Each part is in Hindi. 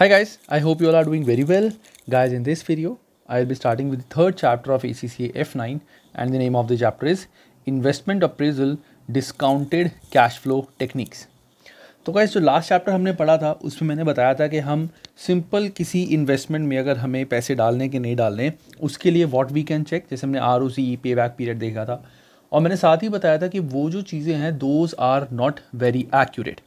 Hi guys, I hope you all are doing very well. Guys, in this video, I will be starting with the third chapter of ACCA F9 and the name of the chapter is Investment Appraisal Discounted Cash Flow Techniques. तो गाइज जो लास्ट चैप्टर हमने पढ़ा था उसमें मैंने बताया था कि हम सिंपल किसी इन्वेस्टमेंट में अगर हमें पैसे डालने के नहीं डालने उसके लिए व्हाट वी कैन चेक जैसे हमने आर ओ सी पे बैक पीरियड देखा था और मैंने साथ ही बताया था कि वो जो चीज़ें हैं those are not very accurate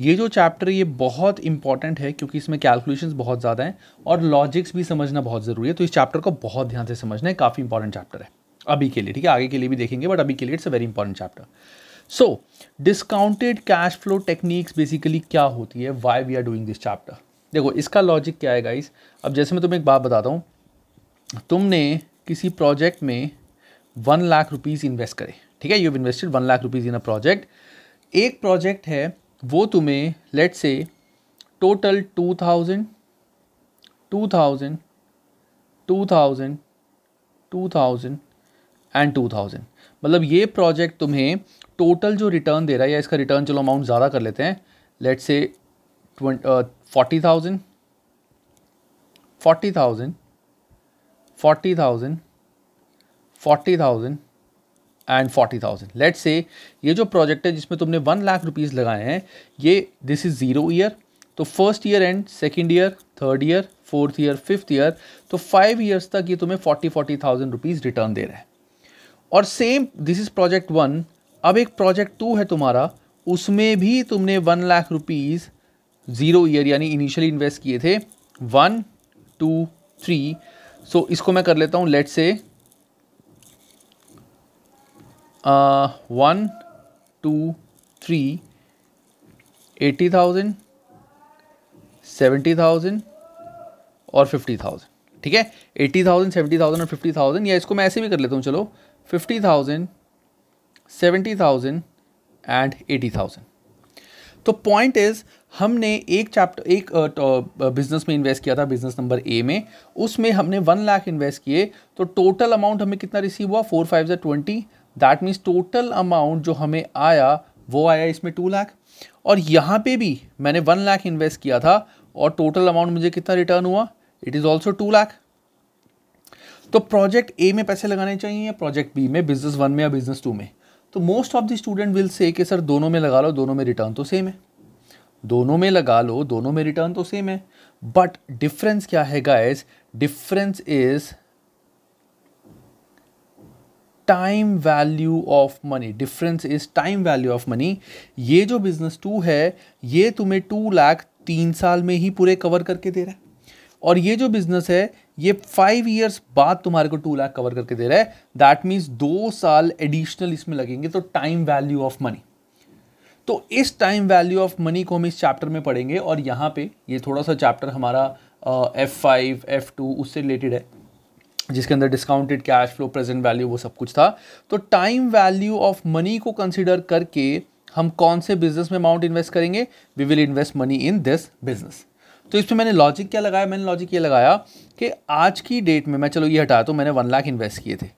ये जो चैप्टर ये बहुत इंपॉर्टेंट है क्योंकि इसमें कैलकुलेशंस बहुत ज़्यादा हैं और लॉजिक्स भी समझना बहुत ज़रूरी है तो इस चैप्टर को बहुत ध्यान से समझना है काफ़ी इंपॉर्टेंट चैप्टर है अभी के लिए ठीक है आगे के लिए भी देखेंगे बट अभी के लिए it's a very important chapter so discounted cash flow techniques basically क्या होती है why we are doing this chapter देखो इसका लॉजिक क्या है गाइस अब जैसे मैं तुम्हें एक बात बताता हूँ तुमने किसी प्रोजेक्ट में वन लाख रुपीज़ इन्वेस्ट करे ठीक है you invested one lakh rupees in a project एक प्रोजेक्ट है वो तुम्हें let say total two thousand two thousand two thousand two thousand and two thousand मतलब ये प्रोजेक्ट तुम्हें टोटल जो रिटर्न दे रहा है या इसका रिटर्न चलो अमाउंट ज़्यादा कर लेते हैं let say forty thousand forty thousand forty thousand forty thousand and forty thousand let say ये जो प्रोजेक्ट है जिसमें तुमने वन लाख रुपीज़ लगाए हैं ये दिस इज़ ज़ीरो ईयर तो first year and second year third year fourth year fifth year तो फाइव ईयर्स तक ये तुम्हें forty forty thousand rupees return दे रहा है और same this is project one अब एक प्रोजेक्ट टू है तुम्हारा उसमें भी तुमने one lakh rupees zero year यानी इनिशियली इन्वेस्ट किए थे वन टू थ्री सो इसको मैं कर लेता हूँ let say one two three eighty thousand seventy thousand और फिफ्टी थाउजेंड ठीक है एट्टी थाउजेंड सेवेंटी थाउजेंड और फिफ्टी थाउजेंड या इसको मैं ऐसे भी कर लेता हूँ चलो fifty thousand seventy thousand and eighty thousand तो पॉइंट इज हमने एक चैप्टर एक बिजनेस uh, uh, में इन्वेस्ट किया था बिजनेस नंबर ए में उसमें हमने वन लाख इन्वेस्ट किए तो टोटल अमाउंट हमें कितना रिसीव हुआ फोर फाइव जै twenty that means total amount जो हमें आया वो आया इसमें टू लाख और यहाँ पे भी मैंने वन लाख इन्वेस्ट किया था और टोटल अमाउंट मुझे कितना रिटर्न हुआ it is also two lakh तो प्रोजेक्ट ए में पैसे लगाने चाहिए या प्रोजेक्ट बी में बिजनेस वन में या बिजनेस टू में तो most of the student will say कि सर दोनों में लगा लो दोनों में रिटर्न तो सेम है दोनों में लगा लो दोनों में रिटर्न तो सेम है बट डिफरेंस क्या है guys difference is time value of money difference is time value of money ये जो बिजनेस टू है ये तुम्हें टू लाख तीन साल में ही पूरे कवर करके दे रहा है और ये जो बिजनेस है ये फाइव ईयर्स बाद तुम्हारे को टू लाख कवर करके दे रहा है दैट मीन्स दो साल एडिशनल इसमें लगेंगे तो टाइम वैल्यू ऑफ मनी तो इस टाइम वैल्यू ऑफ मनी को हम इस चैप्टर में पढ़ेंगे और यहाँ पे ये थोड़ा सा चैप्टर हमारा एफ़ फाइव एफ़ टू उससे रिलेटेड है जिसके अंदर discounted cash flow present value वो सब कुछ था तो टाइम वैल्यू ऑफ मनी को कंसिडर करके हम कौन से बिजनेस में अमाउंट इन्वेस्ट करेंगे we will invest money in this business तो इसमें मैंने लॉजिक क्या लगाया मैंने लॉजिक ये लगाया कि आज की डेट में मैं चलो ये हटाया तो मैंने वन लाख इन्वेस्ट किए थे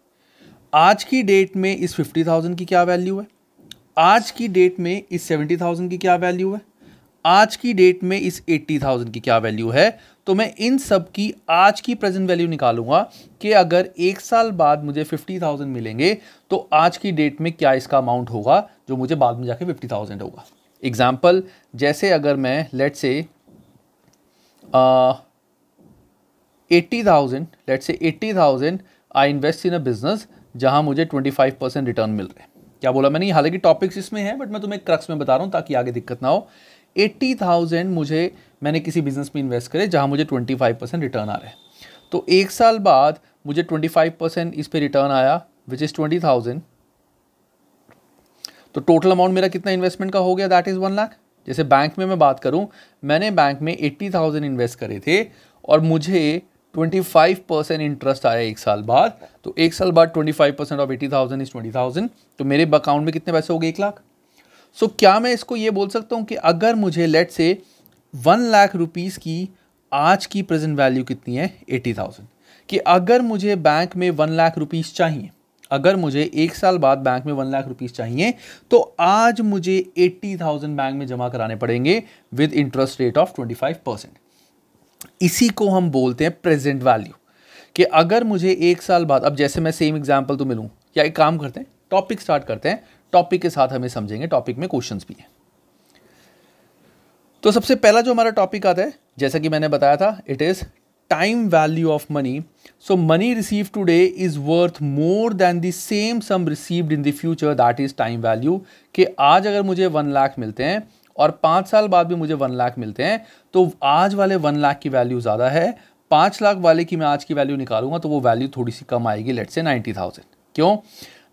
आज की डेट में इस फिफ्टी थाउजेंड की क्या वैल्यू है आज की डेट में इस सेवेंटी थाउजेंड की क्या वैल्यू है आज की डेट में इस एट्टी थाउजेंड की क्या वैल्यू है तो मैं इन सब की आज की प्रेजेंट वैल्यू निकालूंगा कि अगर एक साल बाद मुझे फिफ्टी थाउजेंड मिलेंगे तो आज की डेट में क्या इसका अमाउंट होगा जो मुझे बाद में जाके फिफ्टी थाउजेंड होगा एग्जांपल जैसे अगर मैं let say eighty thousand let say eighty thousand I invest in a business जहां मुझे ट्वेंटी फाइव परसेंट रिटर्न मिल रहा है क्या बोला मैंने हालांकि टॉपिक्स इसमें हैं बट मैं तुम्हें क्रक्स में बता रहा हूं ताकि आगे दिक्कत ना हो एट्टी थाउजेंड मुझे मैंने किसी बिजनेस में इन्वेस्ट करे जहाँ मुझे ट्वेंटी फाइव परसेंट रिटर्न आ रहा है तो एक साल बाद मुझे ट्वेंटी फाइव परसेंट इस पर रिटर्न आया विच इज़ ट्वेंटी थाउजेंड तो टोटल अमाउंट मेरा कितना इन्वेस्टमेंट का हो गया दैट इज़ वन लाख जैसे बैंक में मैं बात करूँ मैंने बैंक में एट्टी थाउजेंड इन्वेस्ट करे थे और मुझे ट्वेंटी फाइव परसेंट इंटरेस्ट आया एक साल बाद तो एक साल बाद twenty five percent of eighty thousand is twenty thousand तो मेरे अकाउंट में कितने पैसे हो गए एक लाख सो so, क्या मैं इसको ये बोल सकता हूँ कि अगर मुझे late say one lakh rupees की आज की प्रेजेंट वैल्यू कितनी है एटी थाउजेंड कि अगर मुझे बैंक में वन लाख रुपीज़ चाहिए अगर मुझे एक साल बाद बैंक में वन लाख रुपीज़ चाहिए तो आज मुझे एट्टी थाउजेंड बैंक में जमा कराने पड़ेंगे with interest rate of twenty five percent इसी को हम बोलते हैं प्रेजेंट वैल्यू कि अगर मुझे एक साल बाद अब जैसे मैं सेम एग्जाम्पल तो मिलूँ या एक काम करते हैं टॉपिक स्टार्ट करते हैं टॉपिक के साथ हमें समझेंगे टॉपिक में क्वेश्चंस भी हैं तो सबसे पहला जो हमारा टॉपिक आता है जैसा कि मैंने बताया था it is time value of money so money receive today is worth more than the same sum received in the future that is time value कि आज अगर मुझे वन लाख मिलते हैं और पाँच साल बाद भी मुझे वन लाख मिलते हैं तो आज वाले वन लाख की वैल्यू ज़्यादा है पाँच लाख वाले की मैं आज की वैल्यू निकालूंगा तो वो वैल्यू थोड़ी सी कम आएगी लेट से नाइन्टी थाउजेंड क्यों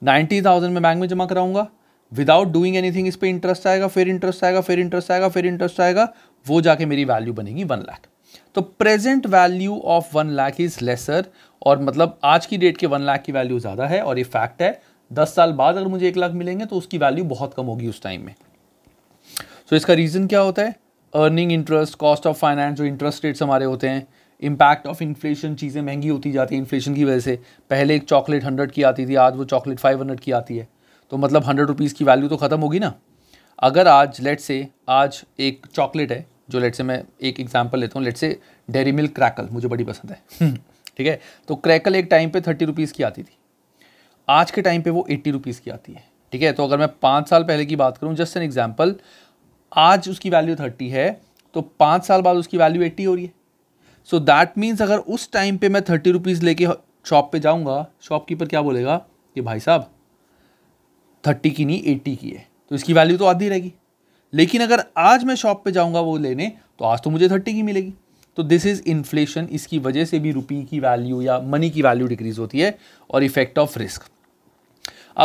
नाइन्टी थाउजेंड में बैंक में जमा कराऊंगा विदाउट डूइंग एनीथिंग इस पर इंटरेस्ट आएगा फिर इंटरेस्ट आएगा फिर इंटरेस्ट आएगा फिर इंटरेस्ट आएगा वो जाके मेरी वैल्यू बनेगी वन लाख तो present value of one lakh is lesser और मतलब आज की डेट के वन लाख की वैल्यू ज़्यादा है और ये फैक्ट है दस साल बाद अगर मुझे एक लाख मिलेंगे तो उसकी वैल्यू बहुत कम होगी उस टाइम में सो so, इसका रीज़न क्या होता है earning interest cost of finance जो इंटरेस्ट रेट्स हमारे होते हैं इम्पैक्ट ऑफ इन्फ्लेशन चीज़ें महंगी होती जाती है इन्फ्लेशन की वजह से पहले एक चॉकलेट हंड्रेड की आती थी आज वो चॉकलेट फाइव हंड्रेड की आती है तो मतलब हंड्रेड रुपीज़ की वैल्यू तो ख़त्म होगी ना अगर आज लेट से आज एक चॉकलेट है जो लेट से मैं एक एग्जाम्पल लेता हूँ लेट से डेरी मिल्क क्रैकल मुझे बड़ी पसंद है ठीक है तो क्रैकल एक टाइम पे थर्टी रुपीज़ की आती थी आज के टाइम पे वो एट्टी रुपीज़ की आती है ठीक है तो अगर मैं पाँच साल पहले की बात करूँ जस्ट एन एग्जाम्पल आज उसकी वैल्यू थर्टी है तो पाँच साल बाद उसकी वैल्यू एट्टी हो रही है सो दैट मीन्स अगर उस टाइम पे मैं थर्टी रुपीज़ लेके शॉप पे जाऊंगा शॉपकीपर क्या बोलेगा कि भाई साहब थर्टी की नहीं एट्टी की है तो इसकी वैल्यू तो आधी रहेगी लेकिन अगर आज मैं शॉप पे जाऊंगा वो लेने तो आज तो मुझे थर्टी की मिलेगी तो दिस इज़ इन्फ्लेशन इसकी वजह से भी रुपी की वैल्यू या मनी की वैल्यू डिक्रीज़ होती है और इफेक्ट ऑफ रिस्क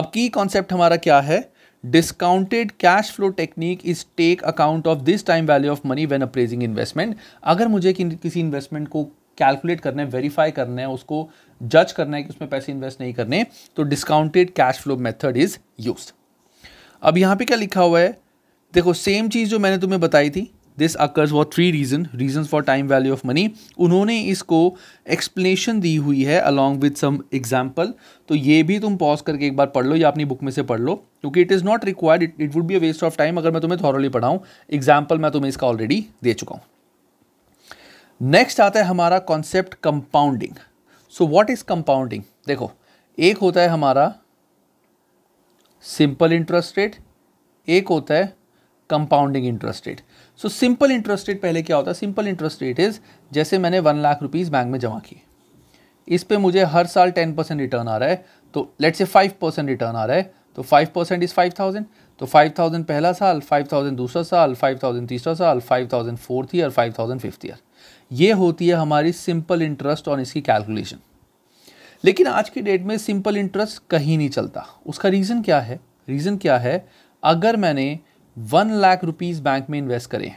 अब की कॉन्सेप्ट हमारा क्या है discounted cash flow technique is take account of this time value of money when appraising investment अगर मुझे कि, किसी इन्वेस्टमेंट को कैलकुलेट करना है वेरीफाई करना है उसको जज करना है कि उसमें पैसे इन्वेस्ट नहीं करने तो discounted cash flow method is use अब यहाँ पे क्या लिखा हुआ है देखो सेम चीज़ जो मैंने तुम्हें बताई थी this occurs for three reason reason for time value of money उन्होंने इसको एक्सप्लेनेशन दी हुई है अलॉन्ग विद सम एग्जाम्पल तो ये भी तुम पॉज करके एक बार पढ़ लो या अपनी बुक में से पढ़ लो क्योंकि it is not required it it would be a waste of time अगर मैं तुम्हें थॉरली पढ़ाऊँ एग्जाम्पल मैं तुम्हें इसका ऑलरेडी दे चुका हूँ नेक्स्ट आता है हमारा concept compounding so what is compounding देखो एक होता है हमारा सिंपल इंटरेस्ट रेट एक होता है compounding interest rate so simple interest rate पहले क्या होता है सिंपल इंटरेस्ट रेट इज़ जैसे मैंने वन लाख रुपीज़ बैंक में जमा किए इस पर मुझे हर साल टेन परसेंट रिटर्न आ रहा है तो late say five percent return आ रहा है तो five percent is five thousand तो फाइव थाउजेंड पहला साल फाइव थाउजेंड दूसरा साल फाइव थाउजेंड तीसरा साल five thousand fourth year five thousand fifth year ये होती है हमारी सिंपल इंटरेस्ट और इसकी कैलकुलेशन लेकिन आज की डेट में सिंपल इंटरेस्ट कहीं नहीं चलता उसका रीज़न क्या है रीज़न क्या है अगर मैंने वन लाख रुपीज़ बैंक में इन्वेस्ट करें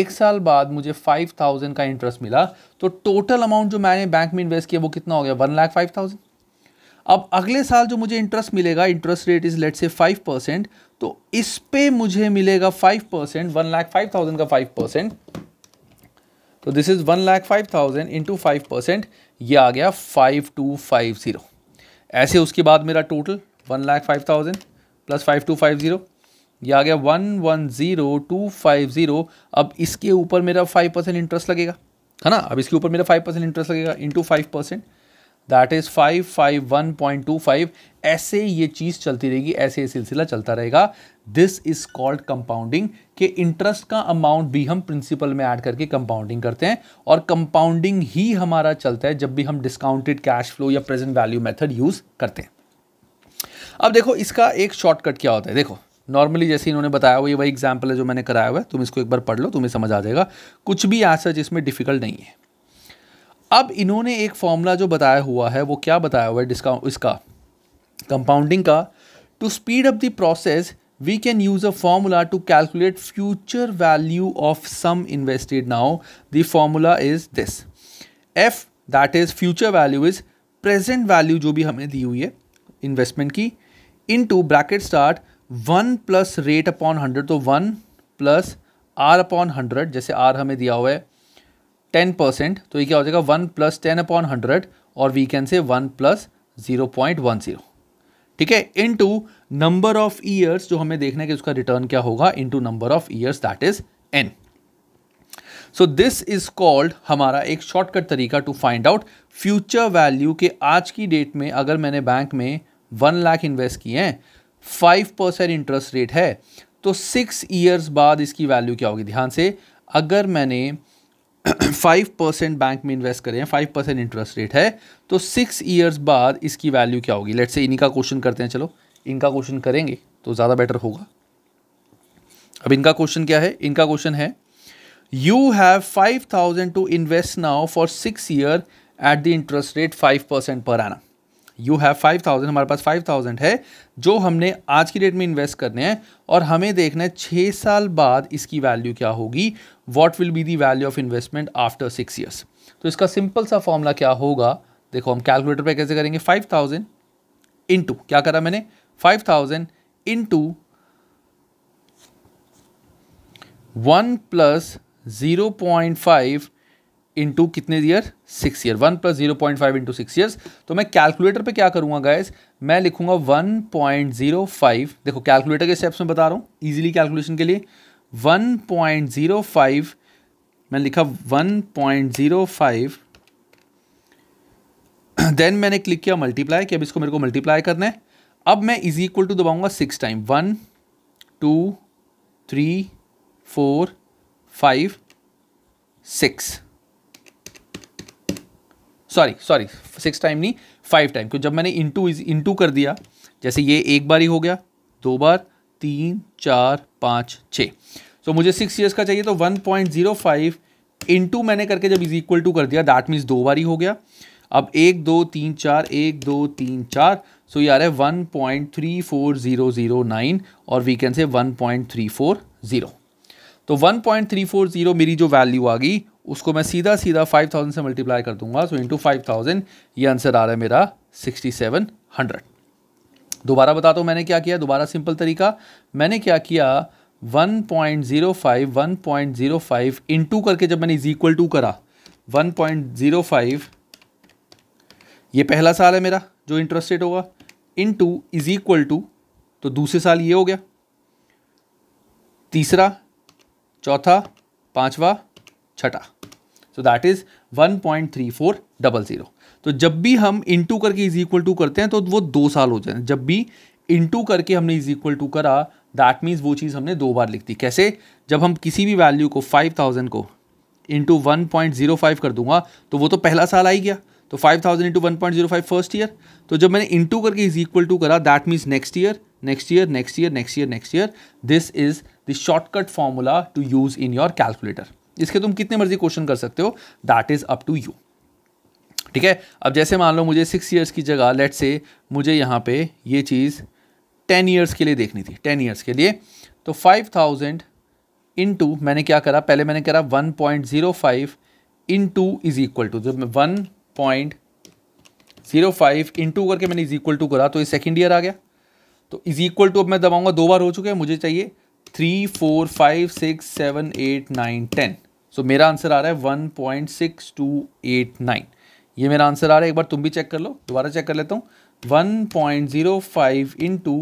एक साल बाद मुझे फाइव थाउजेंड का इंटरेस्ट मिला तो टोटल अमाउंट जो मैंने बैंक में इन्वेस्ट किया वो कितना हो गया वन लाख फाइव थाउजेंड अब अगले साल जो मुझे इंटरेस्ट मिलेगा interest rate is let say five percent तो इस पे मुझे मिलेगा five percent one lakh five thousand का फाइव परसेंट तो this is one lakh five thousand into five percent ये आ गया फाइव टू फाइव ज़ीरो ऐसे उसके बाद मेरा total one lakh five thousand plus five two five zero ये आ गया one one zero two five zero अब इसके ऊपर मेरा फाइव परसेंट इंटरेस्ट लगेगा है ना अब इसके ऊपर मेरा फाइव परसेंट इंटरेस्ट लगेगा into five percent that is five five one point two five ऐसे ये चीज़ चलती रहेगी ऐसे ये सिलसिला चलता रहेगा दिस इज कॉल्ड कंपाउंडिंग के इंटरेस्ट का अमाउंट भी हम प्रिंसिपल में ऐड करके कंपाउंडिंग करते हैं और कंपाउंडिंग ही हमारा चलता है जब भी हम डिस्काउंटेड कैश फ्लो या प्रेजेंट वैल्यू मेथड यूज़ करते हैं अब देखो इसका एक शॉर्टकट क्या होता है देखो नॉर्मली जैसे इन्होंने बताया हुआ ये वही एग्जाम्पल है जो मैंने कराया हुआ है तुम इसको एक बार पढ़ लो तुम्हें समझ आ जाएगा कुछ भी आंसर जिसमें डिफ़िकल्ट नहीं है अब इन्होंने एक फॉर्मूला जो बताया हुआ है वो क्या बताया हुआ है डिस्काउंट इसका कंपाउंडिंग का to speed up the process we can use a formula to calculate future value of sum invested now the formula is this F that is future value is present value जो भी हमें दी हुई है इन्वेस्टमेंट की into bracket start one plus rate upon hundred तो one plus R upon hundred जैसे आर हमें दिया हुआ है टेन परसेंट तो ये क्या हो जाएगा one plus ten upon hundred और we can say one plus zero point one zero ठीक है into number of years जो हमें देखना है कि उसका रिटर्न क्या होगा into number of years that is N so this is called हमारा एक शॉर्टकट तरीका to find out future value के आज की डेट में अगर मैंने बैंक में वन लाख इन्वेस्ट किए हैं फाइव परसेंट इंटरेस्ट रेट है तो सिक्स ईयर्स बाद इसकी वैल्यू क्या होगी ध्यान से अगर मैंने फाइव परसेंट बैंक में इन्वेस्ट करें फाइव परसेंट इंटरेस्ट रेट है तो सिक्स ईयर्स बाद इसकी वैल्यू क्या होगी लेट से इन्हीं का क्वेश्चन करते हैं चलो इनका क्वेश्चन करेंगे तो ज़्यादा बेटर होगा अब इनका क्वेश्चन क्या है इनका क्वेश्चन है you have five thousand to invest now for six year at the interest rate five percent पर आना यू हैव फाइव थाउजेंड हमारे पास फाइव थाउजेंड है जो हमने आज की डेट में इन्वेस्ट करने हैं और हमें देखना है छः साल बाद इसकी वैल्यू क्या होगी what will be the value of investment after six years तो इसका सिंपल सा फॉर्मूला क्या होगा देखो हम कैलकुलेटर पर कैसे करेंगे फाइव थाउजेंड इंटू क्या करा मैंने five thousand into one plus zero point five into कितने year six year one plus zero point five into six years तो मैं कैलकुलेटर पे क्या करूँगा गायस मैं लिखूंगा वन पॉइंट जीरो फाइव देखो कैलकुलेटर के स्टेप्स में बता रहा हूँ ईजिली कैलकुलेशन के लिए वन पॉइंट जीरो फाइव मैंने लिखा one point zero five then मैंने क्लिक किया मल्टीप्लाई कि अब इसको मेरे को मल्टीप्लाई करना है अब मैं इज इक्वल टू दबाऊंगा six time one two three four five six sorry sorry six time नहीं फाइव टाइम क्योंकि जब मैंने इंटू इज इंटू कर दिया जैसे ये एक बार ही हो गया दो बार तीन चार पाँच छः सो so, मुझे सिक्स ईयर्स का चाहिए तो one point zero five into मैंने करके जब इज इक्वल टू कर दिया दैट मीन्स दो बार ही हो गया अब एक दो तीन चार एक दो तीन चार सो so ये आ रहा है one point three four zero zero nine और we can say one point three four zero तो one point three four zero मेरी जो वैल्यू आ गई उसको मैं सीधा सीधा फाइव थाउजेंड से मल्टीप्लाई कर दूंगा सो इंटू फाइव थाउजेंड ये आंसर आ रहा है मेरा सिक्सटी सेवन हंड्रेड दोबारा बताता तो हूँ मैंने क्या किया दोबारा सिंपल तरीका मैंने क्या किया 1.05 1.05 टू करके जब मैंने इज इक्वल टू करा 1.05 ये पहला साल है मेरा जो इंटरेस्ट रेट होगा टू इज इक्वल टू तो दूसरे साल ये हो गया तीसरा चौथा पांचवा छठा so that is one point three four double zero तो जब भी हम इंटू करके इज इक्वल टू करते हैं तो वो दो साल हो जाए जब भी इंटू करके हमने इज इक्वल टू करा दैट मीन्स वो चीज़ हमने दो बार लिख दी कैसे जब हम किसी भी वैल्यू को फाइव थाउजेंड को into one point zero five कर दूंगा तो वो तो पहला साल आ ही गया तो five thousand into one point zero five first year तो जब मैंने इंटू करके इज इक्वल टू करा that means next year next year next year next year next year this is the shortcut formula to use in your calculator इसके तुम कितने मर्जी क्वेश्चन कर सकते हो that is up to you ठीक है अब जैसे मान लो मुझे सिक्स ईयर्स की जगह लेट से मुझे यहाँ पे ये चीज़ टेन ईयर्स के लिए देखनी थी टेन ईयर्स के लिए तो फाइव थाउजेंड इन टू मैंने क्या करा पहले मैंने करा one point zero five into is equal to जब one point zero five into करके मैंने इज़ इक्वल टू करा तो ये सेकेंड ईयर आ गया तो इज़ इक्वल टू अब मैं दबाऊंगा दो बार हो चुके हैं मुझे चाहिए three four five six seven eight nine ten so मेरा आंसर आ रहा है one point six two eight nine ये मेरा आंसर आ रहा है एक बार तुम भी चेक कर लो दोबारा चेक कर लेता हूँ one point zero five into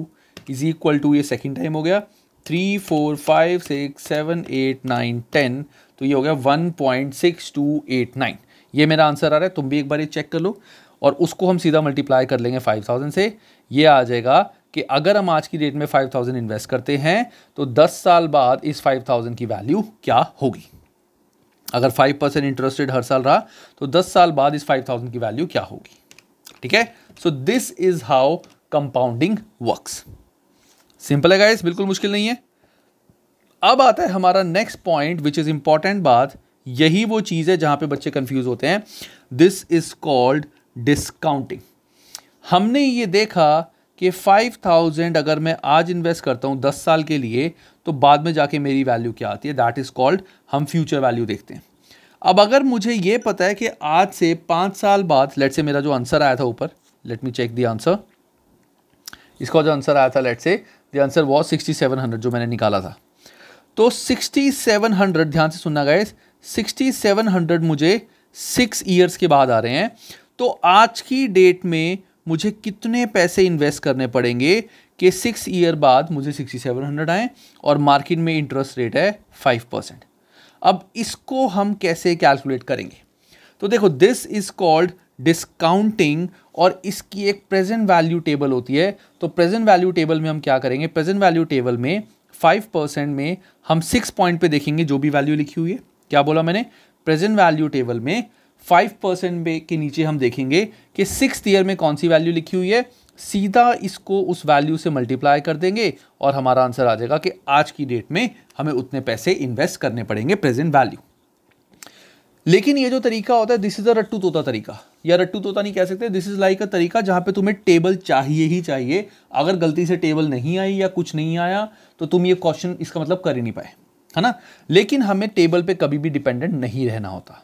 is equal to ये सेकेंड टाइम हो गया three four five six seven eight nine ten तो ये हो गया one point six two eight nine ये मेरा आंसर आ रहा है तुम भी एक बार ये चेक कर लो और उसको हम सीधा मल्टीप्लाई कर लेंगे फाइव थाउजेंड से ये आ जाएगा कि अगर हम आज की डेट में 5000 इन्वेस्ट करते हैं तो 10 साल बाद इस 5000 की वैल्यू क्या होगी अगर 5 परसेंट इंटरेस्ट रेट हर साल रहा तो 10 साल बाद इस 5000 की वैल्यू क्या होगी ठीक है so this is how compounding works simple है गाइस बिल्कुल मुश्किल नहीं है अब आता है हमारा next point which is important बात यही वो चीज़ है जहां पर बच्चे कंफ्यूज होते हैं दिस इज़ कॉल्ड डिस्काउंटिंग हमने ये देखा कि 5000 अगर मैं आज इन्वेस्ट करता हूँ 10 साल के लिए तो बाद में जाके मेरी वैल्यू क्या आती है दैट इज़ कॉल्ड हम फ्यूचर वैल्यू देखते हैं अब अगर मुझे ये पता है कि आज से पाँच साल बाद लेट से मेरा जो आंसर आया था ऊपर let me check the answer इसका जो आंसर आया था let say the answer was sixty seven hundred जो मैंने निकाला था तो सिक्सटी सेवन हंड्रेड ध्यान से सुनना गए 6700 सेवन हंड्रेड मुझे सिक्स ईयर्स के बाद आ रहे हैं तो आज की डेट में मुझे कितने पैसे इन्वेस्ट करने पड़ेंगे कि सिक्स ईयर बाद मुझे सिक्सटी सेवन हंड्रेड आए और मार्केट में इंटरेस्ट रेट है फाइव परसेंट अब इसको हम कैसे कैलकुलेट करेंगे तो देखो दिस इज़ कॉल्ड डिस्काउंटिंग और इसकी एक प्रेजेंट वैल्यू टेबल होती है तो प्रेजेंट वैल्यू टेबल में हम क्या करेंगे प्रेजेंट वैल्यू टेबल में फाइव परसेंट में हम सिक्स पॉइंट पे देखेंगे जो भी वैल्यू लिखी हुई है क्या बोला मैंने प्रेजेंट वैल्यू टेबल में फाइव परसेंट के नीचे हम देखेंगे कि सिक्स ईयर में कौन सी वैल्यू लिखी हुई है सीधा इसको उस वैल्यू से मल्टीप्लाई कर देंगे और हमारा आंसर आ जाएगा कि आज की डेट में हमें उतने पैसे इन्वेस्ट करने पड़ेंगे प्रेजेंट वैल्यू लेकिन ये जो तरीका होता है दिस इज़ अ रट्टू तोता तरीका या रट्टू तोता नहीं कह सकते दिस इज़ लाइक अ तरीका जहाँ पे तुम्हें टेबल चाहिए ही चाहिए अगर गलती से टेबल नहीं आई या कुछ नहीं आया तो तुम ये क्वेश्चन इसका मतलब कर ही नहीं पाए है ना लेकिन हमें टेबल पे कभी भी डिपेंडेंट नहीं रहना होता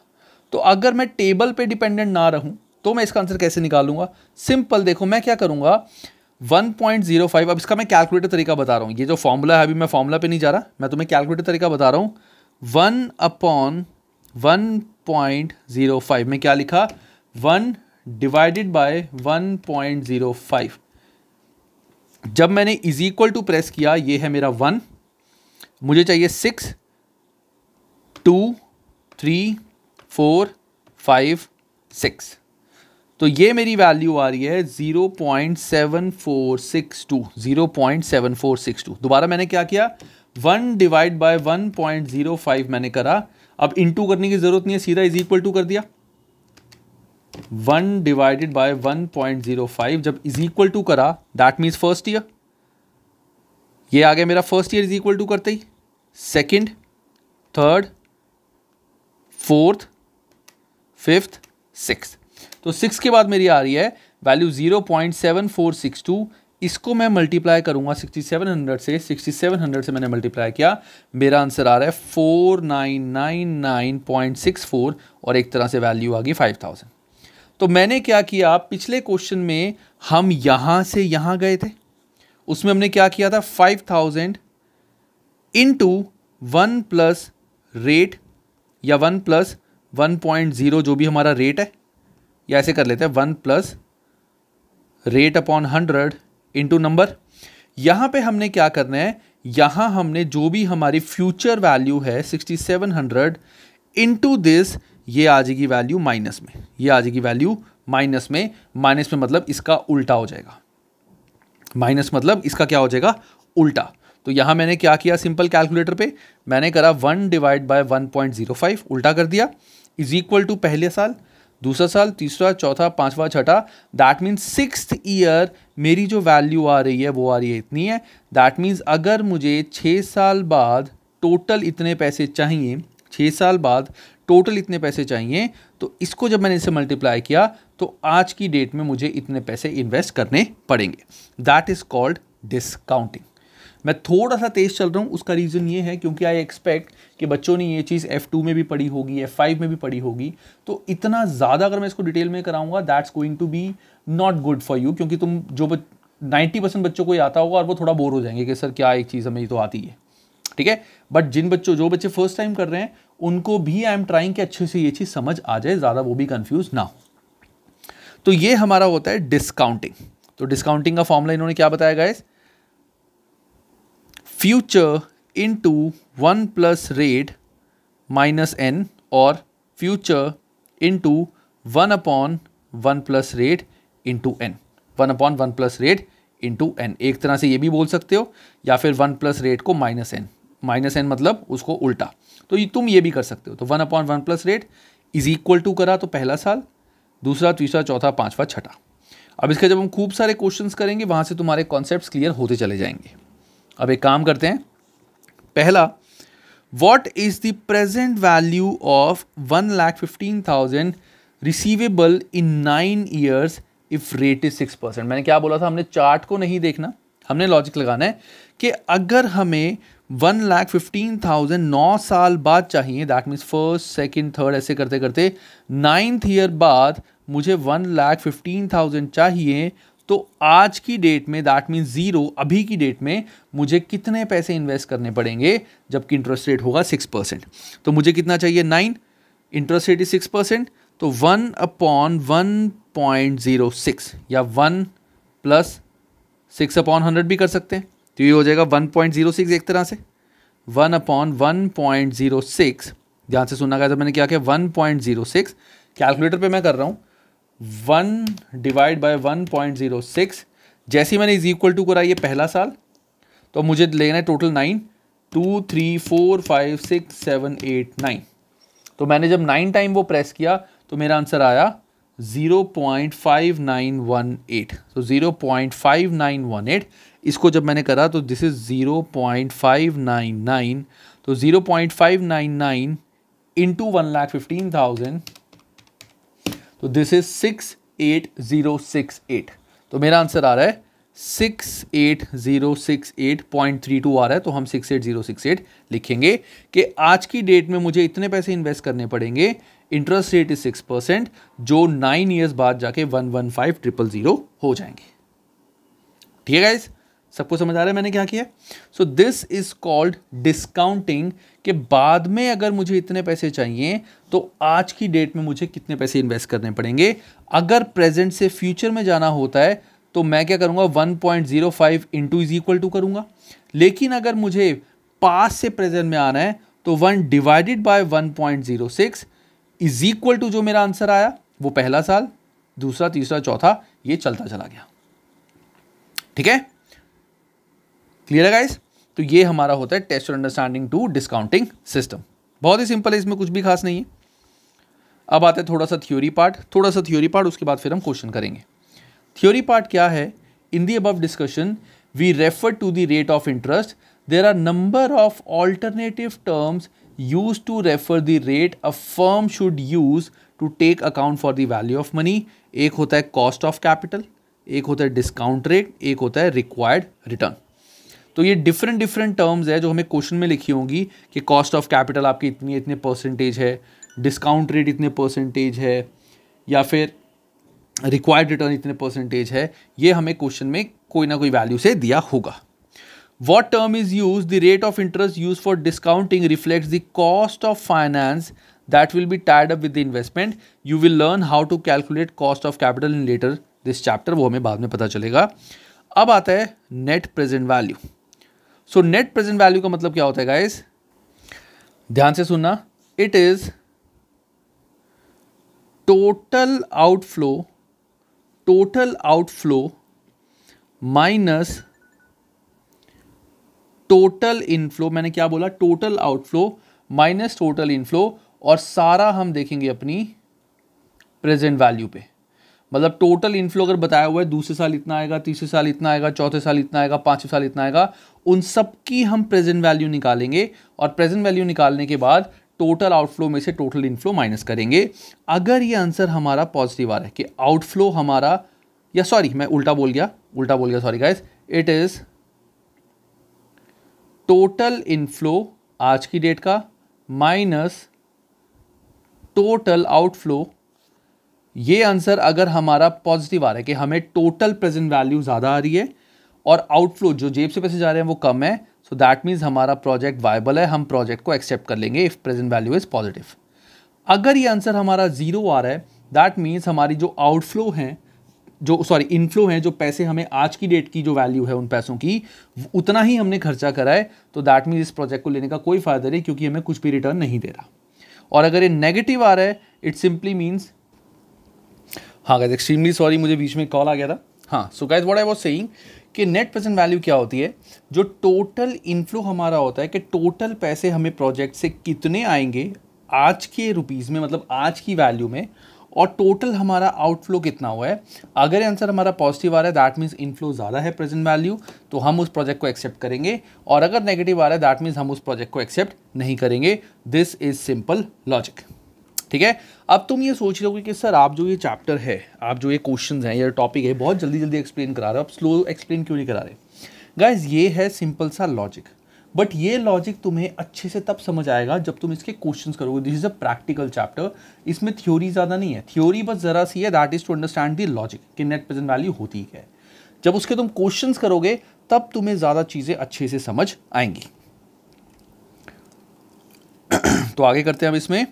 तो अगर मैं टेबल पे डिपेंडेंट ना रहूं तो मैं इसका आंसर कैसे निकालूंगा सिंपल देखो मैं क्या करूंगा 1.05 अब इसका मैं कैलकुलेटर तरीका बता रहा हूं ये जो फॉर्मूला है अभी मैं फॉर्मूला पे नहीं जा रहा मैं तुम्हें कैलकुलेटर तरीका बता रहा हूं one upon one point zero five में क्या लिखा one divided by one point zero five जब मैंने इज इक्वल टू प्रेस किया ये है मेरा वन मुझे चाहिए six two three four five six तो ये मेरी वैल्यू आ रही है zero point seven four six two zero point seven four six two दोबारा मैंने क्या किया one divide by one point zero five मैंने करा अब इंटू करने की ज़रूरत नहीं है सीधा इज इक्वल टू कर दिया one divided by one point zero five जब इज इक्वल टू करा दैट मीन्स फर्स्ट ईयर ये आ गया मेरा first year is equal to करते ही second third fourth fifth six तो सिक्स के बाद मेरी आ रही है value zero point seven four six two इसको मैं मल्टीप्लाई करूंगा सिक्सटी सेवन हंड्रेड से सिक्सटी सेवन हंड्रेड से मैंने मल्टीप्लाई किया मेरा आंसर आ रहा है four nine nine nine point six four और एक तरह से वैल्यू आ गई फाइव थाउजेंड तो मैंने क्या किया पिछले क्वेश्चन में हम यहां से यहां गए थे उसमें हमने क्या किया था five thousand into one plus rate या one plus one point zero जो भी हमारा रेट है या ऐसे कर लेते हैं one plus rate upon hundred into number यहाँ पे हमने क्या करना है यहाँ हमने जो भी हमारी फ्यूचर वैल्यू है sixty seven hundred into this ये आ जाएगी वैल्यू माइनस में ये आ जाएगी वैल्यू माइनस में माइनस में मतलब इसका उल्टा हो जाएगा माइनस मतलब इसका क्या हो जाएगा उल्टा तो यहाँ मैंने क्या किया सिंपल कैलकुलेटर पे मैंने करा one divide by one point zero five उल्टा कर दिया इज इक्वल टू पहले साल दूसरा साल तीसरा चौथा पांचवा छठा दैट मीन्स सिक्स ईयर मेरी जो वैल्यू आ रही है वो आ रही है इतनी है दैट मीन्स अगर मुझे छः साल बाद टोटल इतने पैसे चाहिए छः साल बाद टोटल इतने पैसे चाहिए तो इसको जब मैंने इसे मल्टीप्लाई किया तो आज की डेट में मुझे इतने पैसे इन्वेस्ट करने पड़ेंगे दैट इज़ कॉल्ड डिस्काउंटिंग मैं थोड़ा सा तेज़ चल रहा हूँ उसका रीज़न ये है क्योंकि आई एक्सपेक्ट कि बच्चों ने ये चीज़ एफ़ टू में भी पढ़ी होगी एफ़ फाइव में भी पढ़ी होगी तो इतना ज़्यादा अगर मैं इसको डिटेल में कराऊंगा that's going to be not good for you क्योंकि तुम जो नाइन्टी परसेंट बच्चों को ये आता होगा और वो थोड़ा बोर हो जाएंगे कि सर क्या एक चीज़ हमें तो आती है ठीक है बट जिन बच्चों जो बच्चे फर्स्ट टाइम कर रहे हैं उनको भी आई एम ट्राइंग कि अच्छे से ये चीज़ समझ आ जाए ज़्यादा वो भी कन्फ्यूज़ ना हो तो ये हमारा होता है डिस्काउंटिंग तो डिस्काउंटिंग का फॉर्मूला इन्होंने क्या बताया गया future into one plus rate minus n और future to one upon one plus rate to n one upon one plus rate into n एक तरह से ये भी बोल सकते हो या फिर वन प्लस रेट को माइनस एन माइनस एन मतलब उसको उल्टा तो ये तुम ये भी कर सकते हो तो one upon one plus rate is equal to करा तो पहला साल दूसरा तीसरा चौथा पाँचवा छठा अब इसके जब हम खूब सारे क्वेश्चंस करेंगे वहाँ से तुम्हारे कॉन्सेप्ट्स क्लियर होते चले जाएंगे अब एक काम करते हैं पहला what is the present value of one lakh fifteen thousand receivable in nine years if rate is six percent मैंने क्या बोला था हमने चार्ट को नहीं देखना हमने लॉजिक लगाना है कि अगर हमें वन लाख फिफ्टीन थाउजेंड नौ साल बाद चाहिए that means first second third ऐसे करते करते नाइन्थ ईयर बाद मुझे वन लाख फिफ्टीन थाउजेंड चाहिए तो आज की डेट में दैट मीन ज़ीरो अभी की डेट में मुझे कितने पैसे इन्वेस्ट करने पड़ेंगे जबकि इंटरेस्ट रेट होगा सिक्स परसेंट तो मुझे कितना चाहिए nine interest rate is six percent तो one upon one point zero six या one plus six upon hundred भी कर सकते हैं तो ये हो जाएगा वन पॉइंट ज़ीरो सिक्स एक तरह से one upon one point zero six ध्यान से सुना गया था मैंने क्या किया one point zero six calculator पर मैं कर रहा हूँ one divide by one point zero six जैसे मैंने इज इक्वल टू कराइए पहला साल तो मुझे लेना है total nine two three four five six seven eight nine तो मैंने जब नाइन टाइम वो प्रेस किया तो मेरा आंसर आया zero point five nine one eight तो zero point five nine one eight इसको जब मैंने करा तो this is zero point five nine nine तो zero point five nine nine into one lakh fifteen thousand तो this is six eight zero six eight तो मेरा आंसर आ रहा है six eight zero six eight point three two आ रहा है तो हम six eight zero six eight लिखेंगे कि आज की डेट में मुझे इतने पैसे इन्वेस्ट करने पड़ेंगे interest rate is six percent जो नाइन ईयर्स बाद जाके one one five triple zero हो जाएंगे ठीक है गाइज़ सबको समझ आ रहा है मैंने क्या किया so this is called discounting के बाद में अगर मुझे इतने पैसे चाहिए तो आज की डेट में मुझे कितने पैसे इन्वेस्ट करने पड़ेंगे अगर प्रेजेंट से फ्यूचर में जाना होता है तो मैं क्या करूंगा 1.05 point zero five into is equal to करूंगा लेकिन अगर मुझे पास से प्रेजेंट में आना है तो one divided by one point zero six is equal to जो मेरा आंसर आया वो पहला साल दूसरा तीसरा चौथा ये चलता चला गया ठीक है क्लियर है गाइस तो ये हमारा होता है test understanding to discounting system बहुत ही सिंपल है इसमें कुछ भी खास नहीं है अब आता है थोड़ा सा थ्योरी पार्ट थोड़ा सा थ्योरी पार्ट उसके बाद फिर हम क्वेश्चन करेंगे थ्योरी पार्ट क्या है in the above discussion we refer to the rate of interest there are number of alternative terms use to refer the rate a firm should use to take account for the value of money एक होता है कॉस्ट ऑफ कैपिटल एक होता है डिस्काउंट रेट एक होता है रिक्वायर्ड रिटर्न तो ये डिफरेंट डिफरेंट टर्म्स है जो हमें क्वेश्चन में लिखी होंगी कि कॉस्ट ऑफ कैपिटल आपकी इतनी इतने परसेंटेज है डिस्काउंट रेट इतने परसेंटेज है या फिर रिक्वायर्ड रिटर्न इतने परसेंटेज है ये हमें क्वेश्चन में कोई ना कोई वैल्यू से दिया होगा what term is use the rate of interest use for discounting reflect the cost of finance that will be tied up with the investment you will learn how to calculate cost of capital in later this chapter वो हमें बाद में पता चलेगा अब आता है net present value so net present value का मतलब क्या होता है गाइस ध्यान से सुनना it is total outflow total outflow minus total inflow मैंने क्या बोला total outflow minus total inflow और सारा हम देखेंगे अपनी प्रेजेंट वैल्यू पे मतलब टोटल इनफ्लो अगर बताया हुआ है दूसरे साल इतना आएगा तीसरे साल इतना आएगा चौथे साल इतना आएगा पांचवें साल इतना आएगा उन सब की हम प्रेजेंट वैल्यू निकालेंगे और प्रेजेंट वैल्यू निकालने के बाद टोटल आउटफ्लो में से टोटल इनफ्लो माइनस करेंगे अगर ये आंसर हमारा पॉजिटिव आ रहा है कि आउटफ्लो हमारा या सॉरी मैं उल्टा बोल गया उल्टा बोल गया sorry guys it is total inflow आज की डेट का माइनस टोटल आउटफ्लो ये आंसर अगर हमारा पॉजिटिव आ रहा है कि हमें टोटल प्रेजेंट वैल्यू ज़्यादा आ रही है और आउटफ्लो जो जेब से पैसे जा रहे हैं वो कम है सो दैट मीन्स हमारा प्रोजेक्ट वायबल है हम प्रोजेक्ट को एक्सेप्ट कर लेंगे if present value is positive अगर ये आंसर हमारा ज़ीरो आ रहा है दैट मीन्स हमारी जो आउटफ्लो हैं जो सॉरी इनफ्लो हैं जो पैसे हमें आज की डेट की जो वैल्यू है उन पैसों की उतना ही हमने खर्चा करा है तो दैट मीन्स इस प्रोजेक्ट को लेने का कोई फ़ायदा नहीं क्योंकि हमें कुछ भी रिटर्न नहीं दे रहा और अगर ये नेगेटिव आ रहा है इट सिंपली मीन्स हाँ गैस एक्सट्रीमली सॉरी मुझे बीच में कॉल आ गया था हाँ so guys what I was say कि नेट प्रेजेंट वैल्यू क्या होती है जो टोटल इनफ्लो हमारा होता है कि टोटल पैसे हमें प्रोजेक्ट से कितने आएंगे आज के रुपीज़ में मतलब आज की वैल्यू में और टोटल हमारा आउटफ्लो कितना हुआ है अगर आंसर हमारा पॉजिटिव आ रहा है दैट मीन्स इनफ्लो ज़्यादा है प्रेजेंट वैल्यू तो हम उस प्रोजेक्ट को एक्सेप्ट करेंगे और अगर नेगेटिव आ रहा है दैट मीन्स हम उस प्रोजेक्ट को एक्सेप्ट नहीं करेंगे दिस इज सिंपल लॉजिक ठीक है अब तुम ये सोच रहे हो कि सर आप जो ये चैप्टर है आप जो ये क्वेश्चन हैं या टॉपिक है बहुत जल्दी जल्दी एक्सप्लेन करा रहे हो आप स्लो एक्सप्लेन क्यों नहीं करा रहे गाइज ये है सिंपल सा लॉजिक बट ये लॉजिक तुम्हें अच्छे से तब समझ आएगा जब तुम इसके क्वेश्चंस करोगे this is a practical chapter इसमें थ्योरी ज़्यादा नहीं है थ्योरी बस ज़रा सी है that is to understand the logic कि नेट प्रेजेंट वैल्यू होती है जब उसके तुम क्वेश्चंस करोगे तब तुम्हें ज़्यादा चीज़ें अच्छे से समझ आएंगी तो आगे करते हैं अब इसमें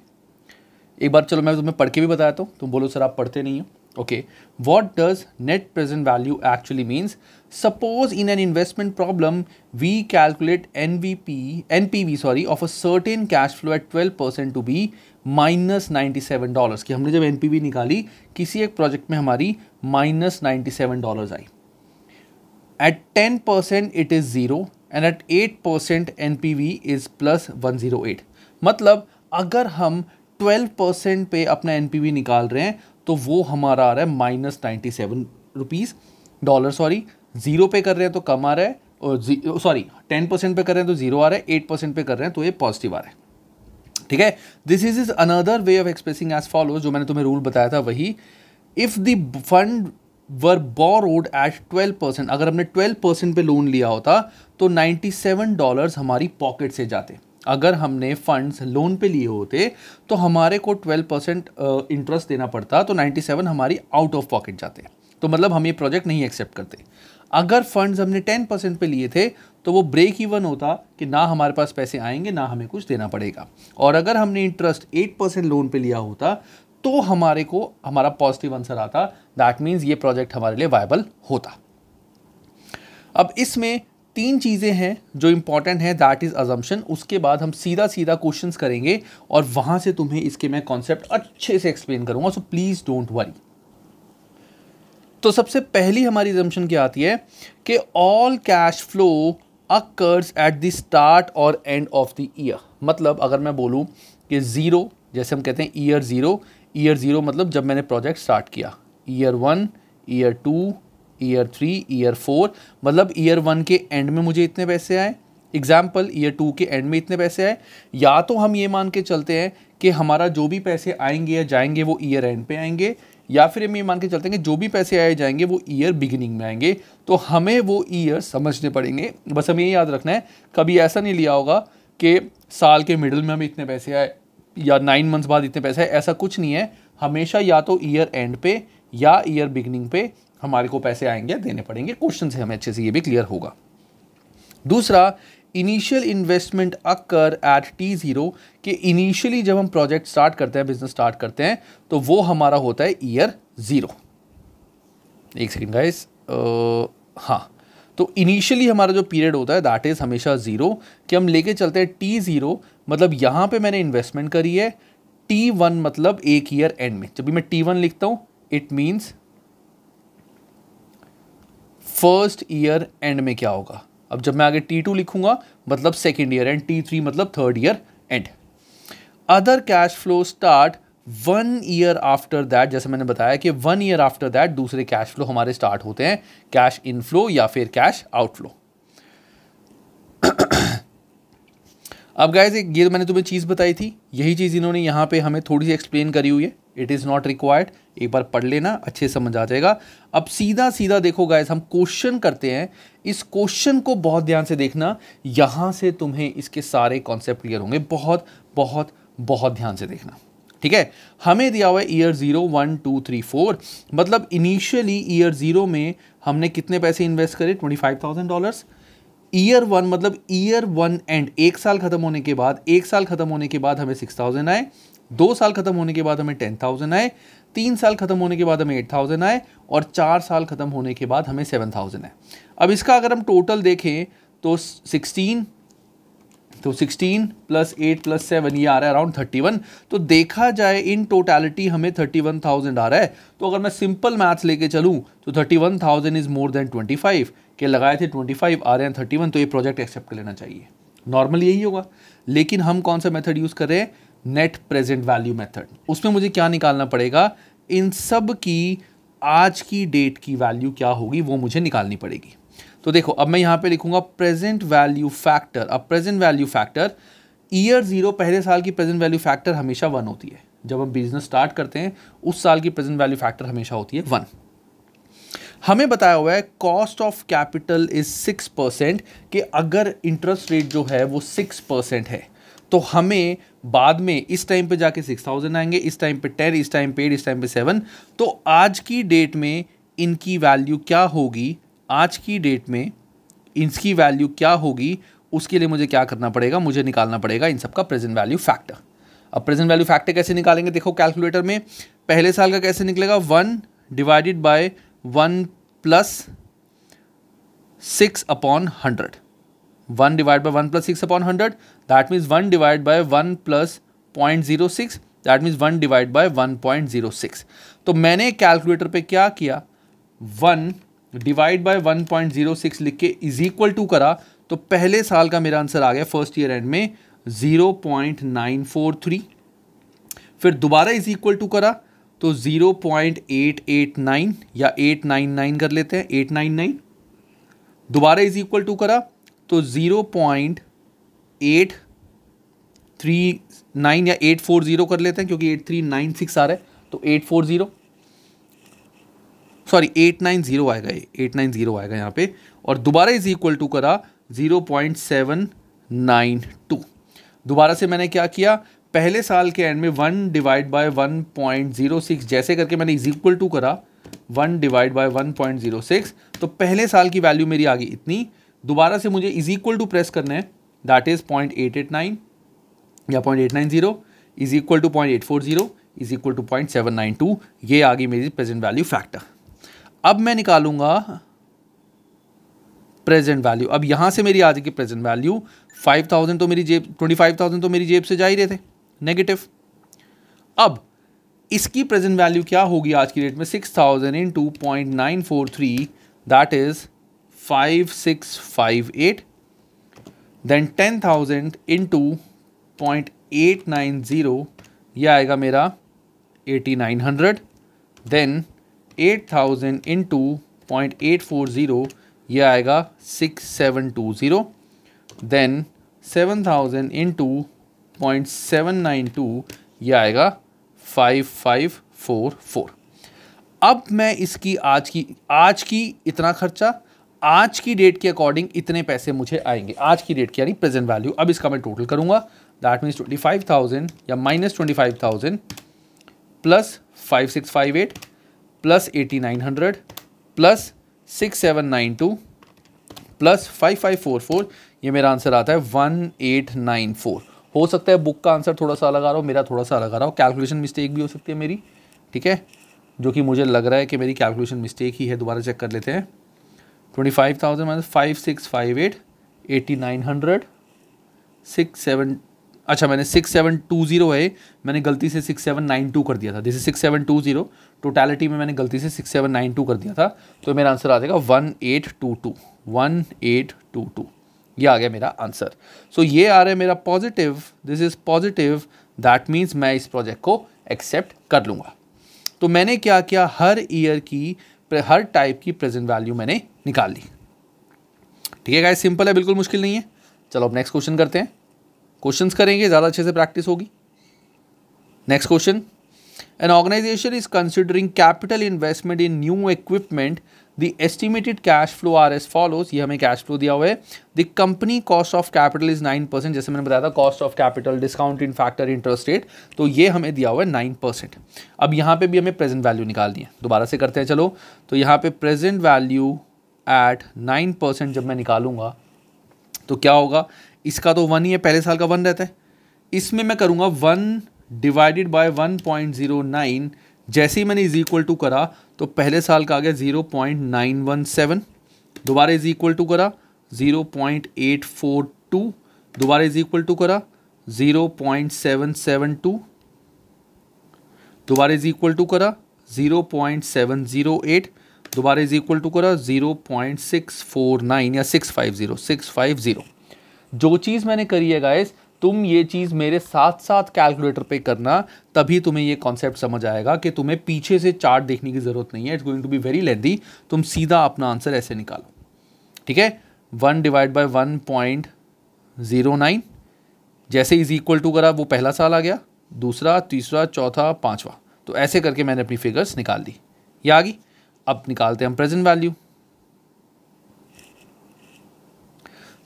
एक बार चलो मैं तुम्हें पढ़ के भी बताता हूँ तुम बोलो सर आप पढ़ते नहीं हो okay what does net present value actually means suppose in an investment problem we calculate N V P N P V sorry of a certain cash flow at twelve percent to be minus ninety seven dollars की हमने जब एन पी वी निकाली किसी एक प्रोजेक्ट में हमारी minus ninety seven dollars I at ten percent it is zero and at eight percent N P V is plus one zero eight मतलब अगर हम ट्वेल्व परसेंट पे अपना एन निकाल रहे हैं तो वो हमारा आ रहा है minus ninety seven rupees dollar sorry zero पे कर रहे हैं तो कम आ रहा है और सॉरी टेन परसेंट पे कर रहे हैं तो ज़ीरो आ रहा है एट परसेंट पे कर रहे हैं तो ये पॉजिटिव आ रहा है ठीक है this is is another way of expressing as follow जो मैंने तुम्हें रूल बताया था वही if the fund were borrowed at twelve percent अगर हमने ट्वेल्व परसेंट पर लोन लिया होता तो नाइन्टी सेवन डॉलर्स हमारी पॉकेट से जाते अगर हमने फंड्स लोन पे लिए होते तो हमारे को 12 परसेंट इंटरेस्ट देना पड़ता तो 97 हमारी आउट ऑफ पॉकेट जाते तो मतलब हम ये प्रोजेक्ट नहीं एक्सेप्ट करते अगर फंड्स हमने 10 परसेंट पे लिए थे तो वो ब्रेक इवन होता कि ना हमारे पास पैसे आएंगे ना हमें कुछ देना पड़ेगा और अगर हमने इंटरेस्ट 8 परसेंट लोन पे लिया होता तो हमारे को हमारा पॉजिटिव आंसर आता दैट मीन्स ये प्रोजेक्ट हमारे लिए वायबल होता अब इसमें तीन चीज़ें हैं जो इम्पॉर्टेंट हैं दैट इज़ अजम्पन उसके बाद हम सीधा सीधा क्वेश्चन करेंगे और वहाँ से तुम्हें इसके मैं कॉन्सेप्ट अच्छे से एक्सप्लेन करूँगा सो प्लीज़ डोंट वरी तो सबसे पहली हमारी जम्पन क्या आती है कि all cash flow occurs at the start और एंड ऑफ द ईयर मतलब अगर मैं बोलूँ कि ज़ीरो जैसे हम कहते हैं ईयर ज़ीरो ईयर ज़ीरो मतलब जब मैंने प्रोजेक्ट स्टार्ट किया year one year two year three year four मतलब ईयर वन के एंड में मुझे इतने पैसे आए एग्जाम्पल ईयर टू के एंड में इतने पैसे आए या तो हम ये मान के चलते हैं कि हमारा जो भी पैसे आएंगे या जाएंगे वो ईयर एंड पे आएंगे या फिर हम ये मान के चलते हैं कि जो भी पैसे आए जाएंगे वो ईयर बिगिनिंग में आएंगे तो हमें वो ईयर समझने पड़ेंगे बस हमें ये याद रखना है कभी ऐसा नहीं लिया होगा कि साल के मिडल में हमें इतने पैसे आए या नाइन मंथ्स बाद इतने पैसे आए ऐसा कुछ नहीं है हमेशा या तो ईयर एंड पे या ईयर बिगनिंग पे हमारे को पैसे आएंगे देने पड़ेंगे क्वेश्चन से हमें अच्छे से ये भी क्लियर होगा दूसरा initial investment occur at T zero के इनिशियली जब हम प्रोजेक्ट स्टार्ट करते हैं बिजनेस स्टार्ट करते हैं तो वो हमारा होता है ईयर ज़ीरो एक सेकेंड गाइस हाँ तो इनिशियली हमारा जो पीरियड होता है दैट इज़ हमेशा ज़ीरो कि हम लेके चलते हैं टी ज़ीरो मतलब यहाँ पे मैंने इन्वेस्टमेंट करी है टी वन मतलब एक ईयर एंड में जब भी मैं टी वन लिखता हूँ it means first year end में क्या होगा अब जब मैं आगे टी टू लिखूंगा मतलब second year end T three मतलब third year end other cash flow start one year after that जैसे मैंने बताया कि वन ईयर आफ्टर दैट दूसरे कैश फ्लो हमारे स्टार्ट होते हैं कैश इनफ्लो या फिर कैश आउटफ्लो अब गायज़ ये तो मैंने तुम्हें चीज़ बताई थी यही चीज़ इन्होंने यहाँ पे हमें थोड़ी सी एक्सप्लेन करी हुई है इट इज़ नॉट रिक्वायर्ड एक बार पढ़ लेना अच्छे समझ आ जाएगा अब सीधा सीधा देखो गायज हम क्वेश्चन करते हैं इस क्वेश्चन को बहुत ध्यान से देखना यहाँ से तुम्हें इसके सारे कॉन्सेप्ट क्लियर होंगे बहुत बहुत बहुत ध्यान से देखना ठीक है हमें दिया हुआ है year zero one two three four मतलब इनिशियली ईयर ज़ीरो में हमने कितने पैसे इन्वेस्ट करे twenty five thousand dollars year one मतलब ईयर वन एंड एक साल खत्म होने के बाद एक साल खत्म होने के बाद हमें सिक्स थाउजेंड आए दो साल खत्म होने के बाद हमें टेन थाउजेंड आए तीन साल खत्म होने के बाद हमें एट थाउजेंड आए और चार साल खत्म होने के बाद हमें सेवन थाउजेंड आए अब इसका अगर हम टोटल देखें तो सिक्सटीन तो sixteen plus eight plus seven ये आ रहा है अराउंड थर्टी वन तो देखा जाए इन टोटलिटी हमें थर्टी वन थाउजेंड आ रहा है तो अगर मैं सिंपल मैथ्स लेके चलूँ तो thirty one thousand is more than five के लगाए थे 25 आ रहे हैं 31 तो ये प्रोजेक्ट एक्सेप्ट कर लेना चाहिए नॉर्मल यही होगा लेकिन हम कौन सा मेथड यूज़ कर रहे हैं नेट प्रेजेंट वैल्यू मेथड उसमें मुझे क्या निकालना पड़ेगा इन सब की आज की डेट की वैल्यू क्या होगी वो मुझे निकालनी पड़ेगी तो देखो अब मैं यहाँ पे लिखूँगा प्रेजेंट वैल्यू फैक्टर अब present value factor year zero पहले साल की प्रेजेंट वैल्यू फैक्टर हमेशा वन होती है जब हम बिजनेस स्टार्ट करते हैं उस साल की प्रेजेंट वैल्यू फैक्टर हमेशा होती है वन हमें बताया हुआ है cost of capital is six percent कि अगर इंटरेस्ट रेट जो है वो सिक्स परसेंट है तो हमें बाद में इस टाइम पे जाके सिक्स थाउजेंड आएंगे इस टाइम पे टेन इस टाइम पे एट इस टाइम पे सेवन तो आज की डेट में इनकी वैल्यू क्या होगी आज की डेट में इसकी वैल्यू क्या होगी उसके लिए मुझे क्या करना पड़ेगा मुझे निकालना पड़ेगा इन सबका प्रेजेंट वैल्यू फैक्टर अब प्रेजेंट वैल्यू फैक्टर कैसे निकालेंगे देखो कैलकुलेटर में पहले साल का कैसे निकलेगा one divided by one plus six upon hundred one divide by one plus six upon hundred that means one divide by one plus point zero six that means one divide by one point zero six तो मैंने कैलकुलेटर पे क्या किया one divide by one point zero six लिख के इज इक्वल टू करा तो पहले साल का मेरा आंसर आ गया फर्स्ट ईयर एंड में zero point nine four three फिर दोबारा इज इक्वल टू करा तो zero point eight eight nine या एट नाइन नाइन कर लेते हैं एट नाइन नाइन दोबारा इज इक्वल टू करा तो zero point eight three nine या एट फोर ज़ीरो कर लेते हैं क्योंकि एट थ्री नाइन सिक्स आ रहा है तो eight four zero sorry eight nine zero आएगा ये एट नाइन ज़ीरो आएगा यहाँ पे और दोबारा इज इक्वल टू करा zero point seven nine two दोबारा से मैंने क्या किया पहले साल के एंड में one divide by one point zero six जैसे करके मैंने इज इक्वल टू करा one divide by one point zero six तो पहले साल की वैल्यू मेरी आ गई इतनी दोबारा से मुझे इज इक्वल टू प्रेस करना है that is point eight eight nine या point eight nine zero is equal to point eight four zero is equal to point seven nine two ये आ गई मेरी प्रेजेंट वैल्यू फैक्टर अब मैं निकालूंगा प्रेजेंट वैल्यू अब यहाँ से मेरी आ जाएगी प्रेजेंट वैल्यू फाइव थाउजेंड तो मेरी जेब ट्वेंटी फाइव थाउजेंड तो मेरी जेब से जा ही रहे थे नेगेटिव अब इसकी प्रेजेंट वैल्यू क्या होगी आज की डेट में six thousand into point nine four three that is five six five eight then ten thousand into point eight nine zero यह आएगा मेरा eighty nine hundred then eight thousand into point eight four zero यह आएगा six seven two zero then seven thousand into point seven nine two यह आएगा फाइव फाइव फोर फोर अब मैं इसकी आज की आज की इतना खर्चा आज की डेट के अकॉर्डिंग इतने पैसे मुझे आएंगे आज की डेट की यानी प्रेजेंट वैल्यू अब इसका मैं टोटल करूंगा that means twenty five thousand या minus twenty five thousand plus five six five eight plus eighty nine hundred plus six seven nine two plus five five four four ये मेरा आंसर आता है वन एट नाइन फोर हो सकता है बुक का आंसर थोड़ा सा लगा रहा हूँ मेरा थोड़ा सा लगा रहा हूँ कैलकुलेशन मिस्टेक भी हो सकती है मेरी ठीक है जो कि मुझे लग रहा है कि मेरी कैलकुलेशन मिस्टेक ही है दोबारा चेक कर लेते हैं twenty five thousand minus five six five eight eighty nine hundred six seven अच्छा मैंने सिक्स सेवन टू ज़ीरो है मैंने गलती से सिक्स सेवन नाइन टू कर दिया था जैसे six seven two zero totality में मैंने गलती से सिक्स सेवन नाइन टू कर दिया था तो मेरा आंसर आ जाएगा one eight two two one eight two two ये आ गया मेरा आंसर सो so, ये आ रहा है मेरा positive this is positive that means मैं इस प्रोजेक्ट को एक्सेप्ट कर लूँगा तो मैंने क्या किया हर ईयर की हर टाइप की प्रेजेंट वैल्यू मैंने निकाल ली ठीक है गाइस सिंपल है बिल्कुल मुश्किल नहीं है चलो अब नेक्स्ट क्वेश्चन करते हैं क्वेश्चंस करेंगे ज़्यादा अच्छे से प्रैक्टिस होगी next question an organisation is considering capital investment in new equipment the estimated cash flow are as follows ये हमें कैश फ्लो दिया हुआ है the company cost of capital is nine percent जैसे मैंने बताया था cost of capital discounting factor interest rate तो ये हमें दिया हुआ है नाइन परसेंट अब यहाँ पे भी हमें प्रेजेंट वैल्यू निकाल दिए दोबारा से करते हैं चलो तो यहाँ पे present value at nine percent जब मैं निकालूंगा तो क्या होगा इसका तो वन ही है पहले साल का वन रहता है इसमें मैं करूँगा one divided by one point zero nine जैसे ही मैंने इज इक्वल टू करा तो पहले साल का आ गया zero point nine one seven दोबारा इज इक्वल टू करा zero point eight four two दोबारा इज इक्वल टू करा zero point seven seven two दोबारा इज इक्वल टू करा zero point seven zero eight दोबारा इज इक्वल टू करा zero point six four nine या six five zero six five zero जो चीज़ मैंने करी है गाइस तुम ये चीज़ मेरे साथ साथ कैलकुलेटर पे करना तभी तुम्हें ये कॉन्सेप्ट समझ आएगा कि तुम्हें पीछे से चार्ट देखने की ज़रूरत नहीं है it's going to be very lengthy तुम सीधा अपना आंसर ऐसे निकालो ठीक है one divide by one point zero nine जैसे इज इक्वल टू करा वो पहला साल आ गया दूसरा तीसरा चौथा पाँचवा तो ऐसे करके मैंने अपनी फिगर्स निकाल दी ये आ गई अब निकालते हैं हम present value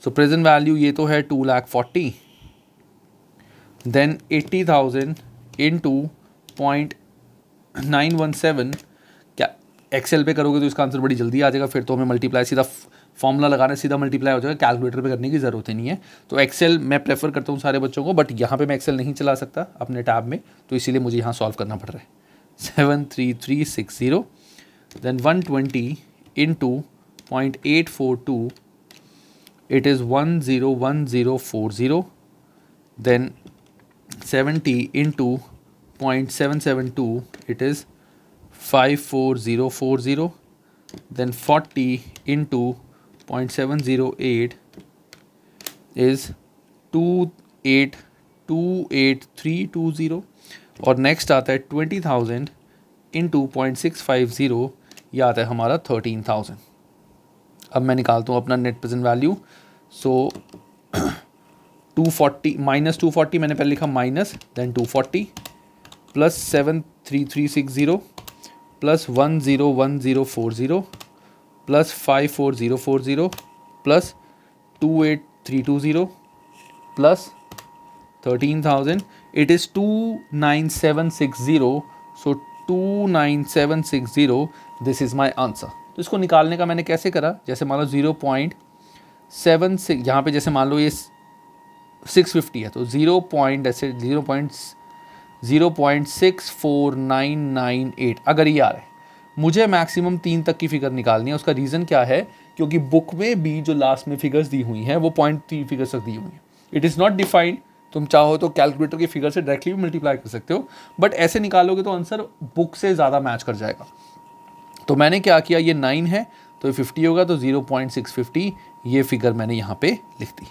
so present value ये तो है two lakh forty then 80,000 into 0.917 क्या एक्सेल पे करोगे तो इसका आंसर बड़ी जल्दी आ जाएगा फिर तो हमें मल्टीप्लाई सीधा फॉर्मूला लगाना सीधा मल्टीप्लाई हो जाएगा कैलकुलेटर पे करने की ज़रूरत ही नहीं है तो एक्सेल मैं प्रेफर करता हूँ सारे बच्चों को बट यहाँ पे मैं एक्सेल नहीं चला सकता अपने टैब में तो इसीलिए मुझे यहाँ सॉल्व करना पड़ रहा है seven three three six zero then one twenty into point eight four two it is one zero one zero four zero then seventy into point seven seven two it is five four zero four zero then forty into point seven zero eight is two eight two eight three two zero और नेक्स्ट आता है twenty thousand into point six five zero यह आता है हमारा थर्टीन थाउजेंड अब मैं निकालता हूँ अपना net present value so two forty minus two forty मैंने पहले लिखा minus then two forty plus seven three three six zero plus one zero one zero four zero plus five four zero four zero plus two eight three two zero plus thirteen thousand it is two nine seven six zero so two nine seven six zero this is my answer तो इसको निकालने का मैंने कैसे करा जैसे मान लो ज़ीरो पॉइंट सेवन सिक्स यहाँ पर जैसे मान लो ये सिक्स फिफ्टी है तो ज़ीरो पॉइंट ऐसे zero point zero point six four nine nine eight अगर ये आ रहा है मुझे मैक्सिमम तीन तक की फिगर निकालनी है उसका रीज़न क्या है क्योंकि बुक में भी जो लास्ट में फिगर्स दी हुई हैं वो पॉइंट तीन फिगर्स तक दी हुई हैं इट इज़ नॉट डिफाइंड तुम चाहो तो कैलकुलेटर की फिगर से डायरेक्टली भी मल्टीप्लाई कर सकते हो बट ऐसे निकालोगे तो आंसर बुक से ज़्यादा मैच कर जाएगा तो मैंने क्या किया ये नाइन है तो ये फिफ्टी होगा तो ज़ीरो पॉइंट सिक्स फिफ्टी ये फिगर मैंने यहाँ पे लिख दी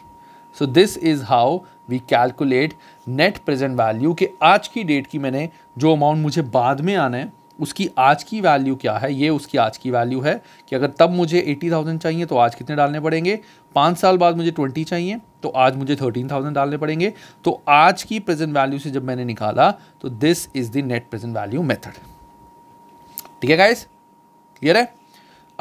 so this is how we calculate net present value कि आज की डेट की मैंने जो अमाउंट मुझे बाद में आना है उसकी आज की वैल्यू क्या है ये उसकी आज की वैल्यू है कि अगर तब मुझे एटी थाउजेंड चाहिए तो आज कितने डालने पड़ेंगे पाँच साल बाद मुझे ट्वेंटी चाहिए तो आज मुझे थर्टीन थाउजेंड डालने पड़ेंगे तो आज की प्रेजेंट वैल्यू से जब मैंने निकाला तो this is the net present value method ठीक है गाइस क्लियर है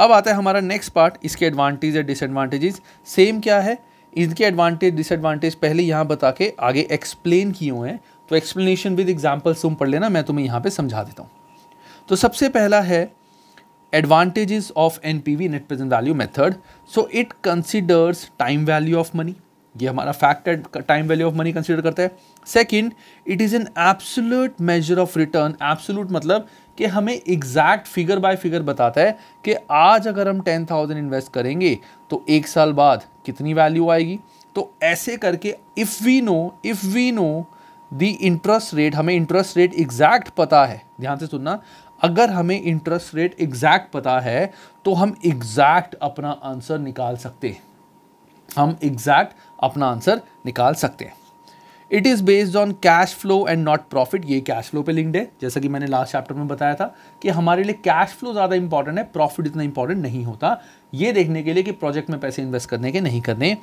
अब आता है हमारा नेक्स्ट पार्ट इसके एडवांटेज या डिसएडवांटेजेस सेम क्या है इनके एडवांटेज डिसएडवांटेज पहले यहाँ बता के आगे एक्सप्लेन किए हुए हैं तो एक्सप्लेनेशन विद एग्जाम्पल्स तुम पढ़ लेना मैं तुम्हें यहाँ पे समझा देता हूँ तो सबसे पहला है advantages of NPV net present value method so it considers time value of money ये हमारा fact time value of money consider करता है second it is an absolute measure of return absolute मतलब कि हमें एग्जैक्ट फिगर बाय फिगर बताता है कि आज अगर हम टेन थाउजेंड इन्वेस्ट करेंगे तो एक साल बाद कितनी वैल्यू आएगी तो ऐसे करके if we know if we know the interest rate हमें इंटरेस्ट रेट एग्जैक्ट पता है ध्यान से सुनना अगर हमें इंटरेस्ट रेट एग्जैक्ट पता है तो हम एग्जैक्ट अपना आंसर निकाल सकते हैं हम एग्जैक्ट अपना आंसर निकाल सकते हैं it is based on cash flow and not profit ये कैश फ्लो पे लिंक्ड है जैसा कि मैंने लास्ट चैप्टर में बताया था कि हमारे लिए कैश फ्लो ज़्यादा इंपॉर्टेंट है प्रॉफिट इतना इंपॉर्टेंट नहीं होता ये देखने के लिए कि प्रोजेक्ट में पैसे इन्वेस्ट करने के नहीं करने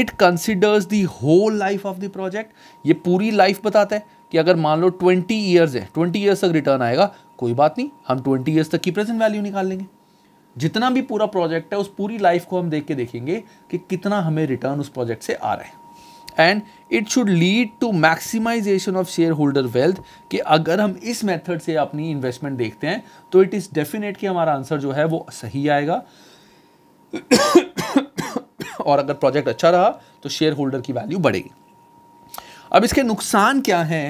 it considers the whole life of the project ये पूरी लाइफ बताता है कि अगर मान लो ट्वेंटी ईयर्स है ट्वेंटी ईयर्स तक रिटर्न आएगा कोई बात नहीं हम ट्वेंटी ईयर्स तक की प्रेजेंट वैल्यू निकाल लेंगे जितना भी पूरा प्रोजेक्ट है उस पूरी लाइफ को हम देख के देखेंगे कि कितना हमें रिटर्न उस प्रोजेक्ट से आ रहा है and it should lead to maximisation of share holder wealth कि अगर हम इस मेथड से अपनी इन्वेस्टमेंट देखते हैं तो इट इज़ डेफिनेट कि हमारा आंसर जो है वो सही आएगा और अगर प्रोजेक्ट अच्छा रहा तो शेयर होल्डर की वैल्यू बढ़ेगी अब इसके नुकसान क्या हैं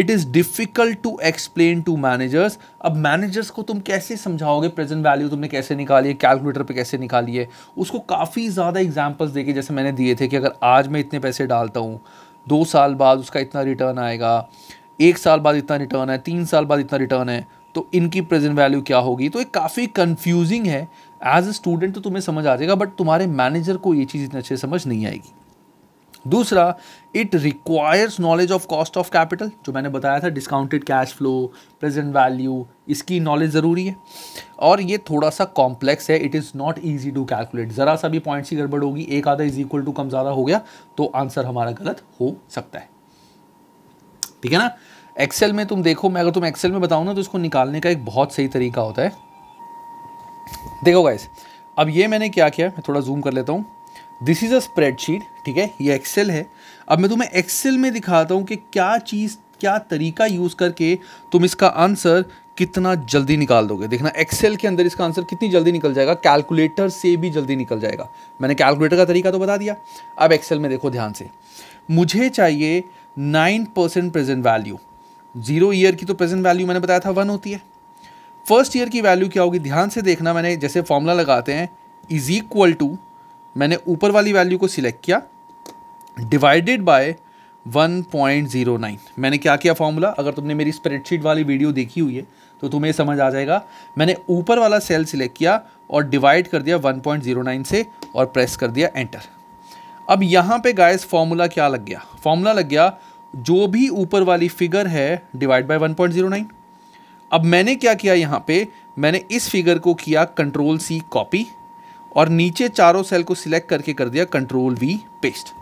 it is difficult to explain to managers अब मैनेजर्स को तुम कैसे समझाओगे प्रेजेंट वैल्यू तुमने कैसे निकाली है कैलकुलेटर पे कैसे निकाली है उसको काफ़ी ज़्यादा एग्जांपल्स देके जैसे मैंने दिए थे कि अगर आज मैं इतने पैसे डालता हूँ दो साल बाद उसका इतना रिटर्न आएगा एक साल बाद इतना रिटर्न है तीन साल बाद इतना रिटर्न है तो इनकी प्रेजेंट वैल्यू क्या होगी तो ये काफ़ी कन्फ्यूजिंग है एज अ स्टूडेंट तो तुम्हें समझ आ जाएगा बट तुम्हारे मैनेजर को ये चीज़ इतनी अच्छे समझ नहीं आएगी दूसरा it requires knowledge of cost of capital जो मैंने बताया था discounted cash flow present value इसकी नॉलेज ज़रूरी है और ये थोड़ा सा कॉम्प्लेक्स है it is not easy to calculate ज़रा सा भी पॉइंट्स की गड़बड़ होगी एक आधा इज इक्वल टू कम ज़्यादा हो गया तो आंसर हमारा गलत हो सकता है ठीक है ना एक्सेल में तुम देखो मैं अगर तुम एक्सेल में बताऊँ ना तो इसको निकालने का एक बहुत सही तरीका होता है देखो गाइस अब ये मैंने क्या किया मैं थोड़ा जूम कर लेता हूँ दिस इज़ अ स्प्रेडशीट ठीक है ये एक्सेल है अब मैं तुम्हें एक्सेल में दिखाता हूँ कि क्या चीज़ क्या तरीका यूज़ करके तुम इसका आंसर कितना जल्दी निकाल दोगे देखना एक्सेल के अंदर इसका आंसर कितनी जल्दी निकल जाएगा कैलकुलेटर से भी जल्दी निकल जाएगा मैंने कैलकुलेटर का तरीका तो बता दिया अब एक्सेल में देखो ध्यान से मुझे चाहिए nine percent present value zero year की तो प्रेजेंट वैल्यू मैंने बताया था वन होती है फर्स्ट ईयर की वैल्यू क्या होगी ध्यान से देखना मैंने जैसे फॉर्मूला लगाते हैं इज इक्वल टू मैंने ऊपर वाली वैल्यू को सिलेक्ट किया डिवाइडेड बाय 1.09 मैंने क्या किया फॉर्मूला अगर तुमने मेरी स्प्रेडशीट वाली वीडियो देखी हुई है तो तुम्हें समझ आ जाएगा मैंने ऊपर वाला सेल सिलेक्ट किया और डिवाइड कर दिया 1.09 से और प्रेस कर दिया एंटर अब यहाँ पे गाइस फॉर्मूला क्या लग गया फॉर्मूला लग गया जो भी ऊपर वाली फिगर है डिवाइड बाय वन अब मैंने क्या किया यहाँ पे मैंने इस फिगर को किया कंट्रोल सी कॉपी और नीचे चारों सेल को सिलेक्ट करके कर दिया कंट्रोल वी पेस्ट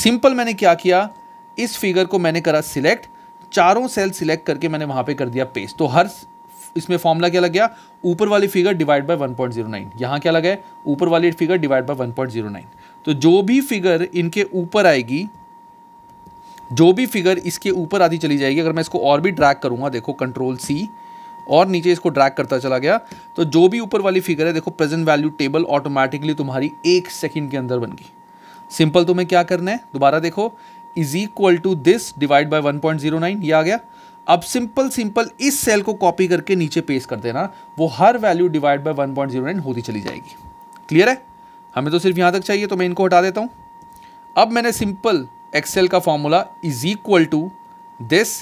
सिंपल मैंने क्या किया इस फिगर को मैंने करा सिलेक्ट चारों सेल सिलेक्ट करके मैंने वहां पे कर दिया पेस्ट तो हर इसमें फॉर्मूला क्या लग गया ऊपर वाली फिगर डिवाइड बाय 1.09 पॉइंट यहां क्या लगा है ऊपर वाली फिगर डिवाइड बाय 1.09 तो जो भी फिगर इनके ऊपर आएगी जो भी फिगर इसके ऊपर आती चली जाएगी अगर मैं इसको और भी ड्रैक करूंगा देखो कंट्रोल सी और नीचे इसको ड्रैग करता चला गया तो जो भी ऊपर वाली फिगर है देखो प्रेजेंट वैल्यू टेबल ऑटोमेटिकली तुम्हारी एक सेकंड के अंदर बन गई सिंपल तुम्हें क्या करना है दोबारा देखो is equal to this divide by 1.09 ये आ गया अब सिंपल सिंपल इस सेल को कॉपी करके नीचे पेस्ट कर देना वो हर वैल्यू डिवाइड बाय 1.09 होती चली जाएगी क्लियर है हमें तो सिर्फ यहाँ तक चाहिए तो मैं इनको हटा देता हूँ अब मैंने सिंपल एक्सेल का formula is equal to this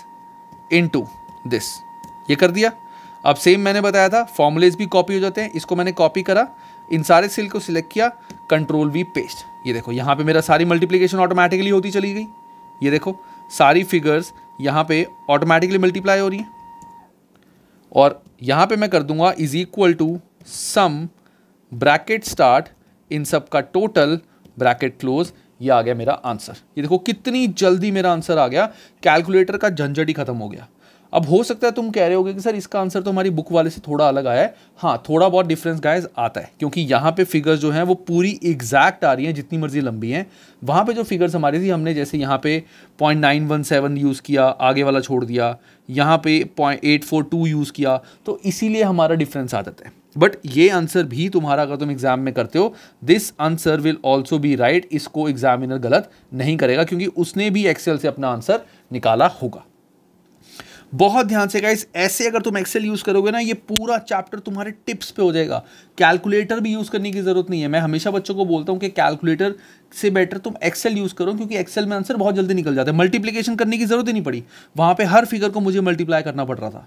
in this ये कर दिया अब सेम मैंने बताया था फॉर्मुलेज भी कॉपी हो जाते हैं इसको मैंने कॉपी करा इन सारे सेल को सिलेक्ट किया कंट्रोल वी पेस्ट ये देखो यहाँ पे मेरा सारी मल्टीप्लिकेशन ऑटोमेटिकली होती चली गई ये देखो सारी फिगर्स यहाँ पे ऑटोमेटिकली मल्टीप्लाई हो रही हैं और यहाँ पे मैं कर दूंगा is equal to sum bracket start इन सब का टोटल ब्रैकेट क्लोज ये आ गया मेरा आंसर ये देखो कितनी जल्दी मेरा आंसर आ गया कैलकुलेटर का झंझट ही खत्म हो गया अब हो सकता है तुम कह रहे होगे कि सर इसका आंसर तो हमारी बुक वाले से थोड़ा अलग आया है हाँ थोड़ा बहुत डिफरेंस गाइस आता है क्योंकि यहाँ पे फिगर्स जो हैं वो पूरी एग्जैक्ट आ रही हैं जितनी मर्जी लंबी हैं वहाँ पे जो फिगर्स हमारी थी हमने जैसे यहाँ पे point nine one seven use किया आगे वाला छोड़ दिया यहाँ पे point eight four two use किया तो इसीलिए हमारा डिफरेंस आ जाता है बट ये आंसर भी तुम्हारा अगर तुम एग्जाम में करते हो this answer will also be right इसको एग्जामिनर गलत नहीं करेगा क्योंकि उसने भी एक्सेल से अपना आंसर निकाला होगा बहुत ध्यान से गाइस ऐसे अगर तुम एक्सेल यूज़ करोगे ना ये पूरा चैप्टर तुम्हारे टिप्स पे हो जाएगा कैलकुलेटर भी यूज़ करने की ज़रूरत नहीं है मैं हमेशा बच्चों को बोलता हूँ कि कैलकुलेटर से बेटर तुम एक्सेल यूज़ करो क्योंकि एक्सेल में आंसर बहुत जल्दी निकल जाता है मल्टीप्लीकेशन करने की ज़रूरत ही नहीं पड़ी वहाँ पर हर फिगर को मुझे मल्टीप्लाई करना पड़ रहा था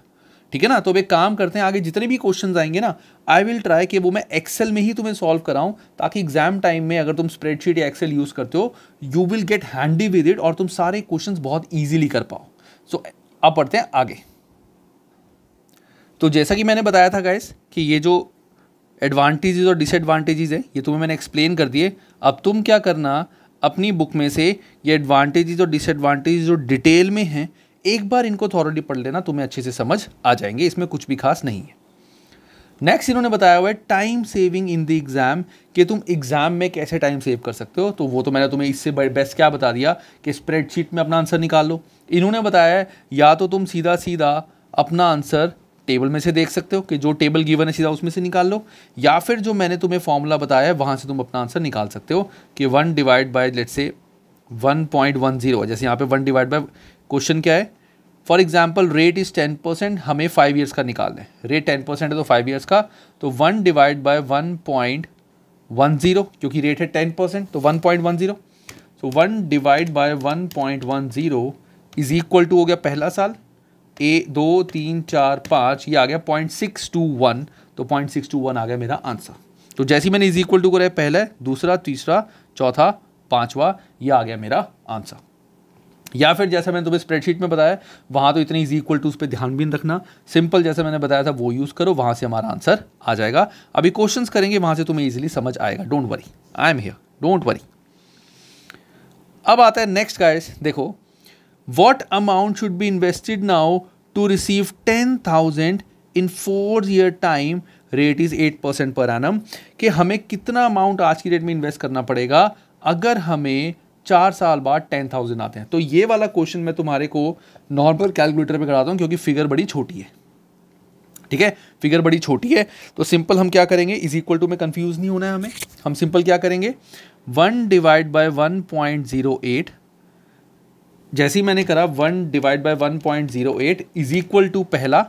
ठीक है ना तो अब एक काम करते हैं आगे जितने भी क्वेश्चन आएंगे ना आई विल ट्राई कि वो मैं एक्सेल में ही तुम्हें सॉल्व कराऊं ताकि एग्जाम टाइम में अगर तुम स्प्रेडशीट या एक्सेल यूज़ करते हो you will get handy with it और तुम सारे क्वेश्चन बहुत ईजिली कर पाओ सो so, अब पढ़ते हैं आगे तो जैसा कि मैंने बताया था गाइस कि ये जो एडवांटेजेस और डिसएडवांटेजेस है ये तुम्हें मैंने एक्सप्लेन कर दिए अब तुम क्या करना अपनी बुक में से ये एडवांटेजेस और डिसएडवांटेजेस जो डिटेल में हैं एक बार इनको थॉरली पढ़ लेना तुम्हें अच्छे से समझ आ जाएंगे इसमें कुछ भी खास नहीं है नेक्स्ट इन्होंने बताया हुआ है time saving in the exam कि तुम एग्ज़ाम में कैसे टाइम सेव कर सकते हो तो वो तो मैंने तुम्हें इससे बेस्ट क्या बता दिया कि स्प्रेडशीट में अपना आंसर निकाल लो इन्होंने बताया है या तो तुम सीधा सीधा अपना आंसर टेबल में से देख सकते हो कि जो टेबल गिवन है सीधा उसमें से निकाल लो या फिर जो मैंने तुम्हें फॉर्मूला बताया है वहाँ से तुम अपना आंसर निकाल सकते हो कि one divide by let say one point one zero जैसे यहाँ पे वन डिवाइड बाय क्वेश्चन क्या है for example rate is ten percent हमें फाइव ईयर्स का निकाल लें रेट टेन परसेंट है तो फाइव ईयर्स का तो one divide by one point one zero क्योंकि रेट है टेन परसेंट तो one point one zero so one divide by one point one zero is equal to हो गया पहला साल ए दो तीन चार पाँच ये आ गया पॉइंट सिक्स टू वन तो पॉइंट सिक्स टू वन आ गया मेरा आंसर तो जैसे ही मैंने इज इक्वल टू कराया पहला दूसरा तीसरा चौथा पाँचवा यह आ गया मेरा आंसर या फिर जैसा मैंने तुम्हें स्प्रेडशीट में बताया वहां तो इतने इजी इक्वल टू उस पर ध्यान भी रखना सिंपल जैसा मैंने बताया था वो यूज़ करो वहां से हमारा आंसर आ जाएगा अभी क्वेश्चंस करेंगे वहां से तुम्हें इजीली समझ आएगा don't worry I am here don't worry अब आता है नेक्स्ट गाइस देखो what amount should be invested now to receive ten thousand in four year time rate is eight percent per annum कि हमें कितना अमाउंट आज की डेट में इन्वेस्ट करना पड़ेगा अगर हमें चार साल बाद टेन थाउजेंड आते हैं तो ये वाला क्वेश्चन मैं तुम्हारे को नॉर्मल कैलकुलेटर पे कराता हूँ क्योंकि फिगर बड़ी छोटी है ठीक है फिगर बड़ी छोटी है तो सिंपल हम क्या करेंगे इज इक्वल टू में कंफ्यूज नहीं होना है हमें हम सिंपल क्या करेंगे one divide by one point zero eight जैसे ही मैंने करा one divide by one point zero eight is equal to पहला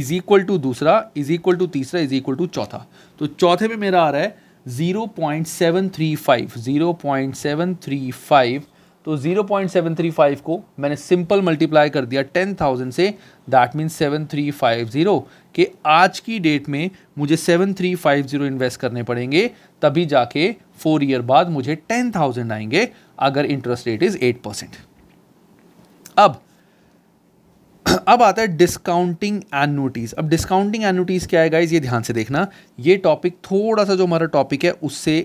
इज इक्वल टू दूसरा इज इक्वल टू तीसरा इज इक्वल टू चौथा तो चौथे में मेरा आ रहा है 0.735 0.735 तो 0.735 को मैंने सिंपल मल्टीप्लाई कर दिया 10,000 से दैट मीन 7350 के आज की डेट में मुझे 7350 इन्वेस्ट करने पड़ेंगे तभी जाके फोर ईयर बाद मुझे 10,000 आएंगे अगर इंटरेस्ट रेट इज़ 8 अब अब आता है डिस्काउंटिंग एनोटीज़ अब डिस्काउंटिंग एनोटीज़ क्या है गाइज ये ध्यान से देखना ये टॉपिक थोड़ा सा जो हमारा टॉपिक है उससे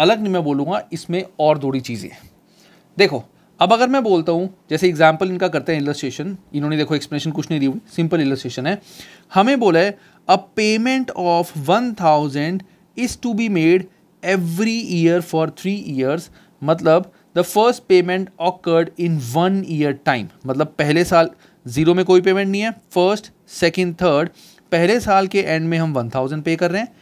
अलग नहीं मैं बोलूँगा इसमें और थोड़ी चीज़ें देखो अब अगर मैं बोलता हूँ जैसे एग्जाम्पल इनका करते हैं इलस्ट्रेशन इन्होंने देखो एक्सप्लेनेशन कुछ नहीं दी हुई सिंपल इलस्ट्रेशन है हमें बोला है a payment of one thousand is to be made every year for three years मतलब the first payment occurred in one year time मतलब पहले साल जीरो में कोई पेमेंट नहीं है फर्स्ट सेकेंड थर्ड पहले साल के एंड में हम वन थाउजेंड पे कर रहे हैं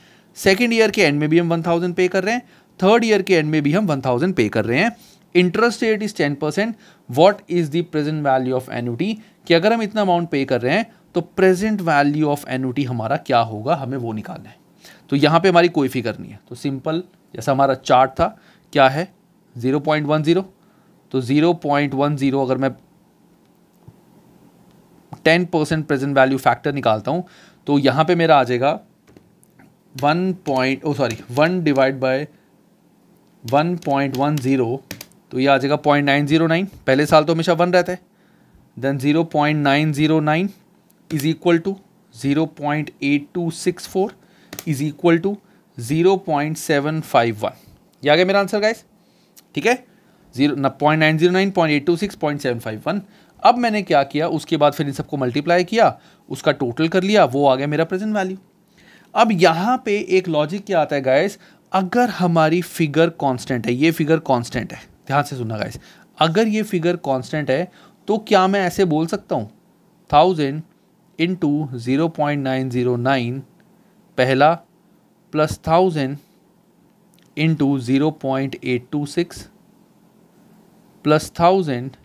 सेकेंड ईयर के एंड में भी हम वन थाउजेंड पे कर रहे हैं थर्ड ईयर के एंड में भी हम वन थाउजेंड पे कर रहे हैं interest rate is ten percent what is the present value of annuity कि अगर हम इतना अमाउंट पे कर रहे हैं तो प्रेजेंट वैल्यू ऑफ एन्यूटी हमारा क्या होगा हमें वो निकालना है तो यहाँ पे हमारी कोई फिकर नहीं है तो सिंपल जैसा हमारा चार्ट था क्या है ज़ीरो पॉइंट वन ज़ीरो तो ज़ीरो पॉइंट वन ज़ीरो अगर मैं ten percent present value factor निकालता हूँ तो यहाँ पे मेरा आ जाएगा one point o sorry one divide by one point one zero तो ये आ जाएगा पॉइंट नाइन ज़ीरो नाइन पहले साल तो हमेशा वन रहता है then zero point nine zero nine is equal to zero point eight two six four is equal to zero point seven five one ये आ गया मेरा आंसर गाइस ठीक है zero point nine zero nine point eight two six point seven five one अब मैंने क्या किया उसके बाद फिर इन सबको मल्टीप्लाई किया उसका टोटल कर लिया वो आ गया मेरा प्रेजेंट वैल्यू अब यहाँ पे एक लॉजिक क्या आता है गाइस अगर हमारी फिगर कांस्टेंट है ये फिगर कांस्टेंट है ध्यान से सुनना गाइस अगर ये फिगर कांस्टेंट है तो क्या मैं ऐसे बोल सकता हूँ thousand into zero point nine zero nine पहला plus thousand into zero point eight two six plus thousand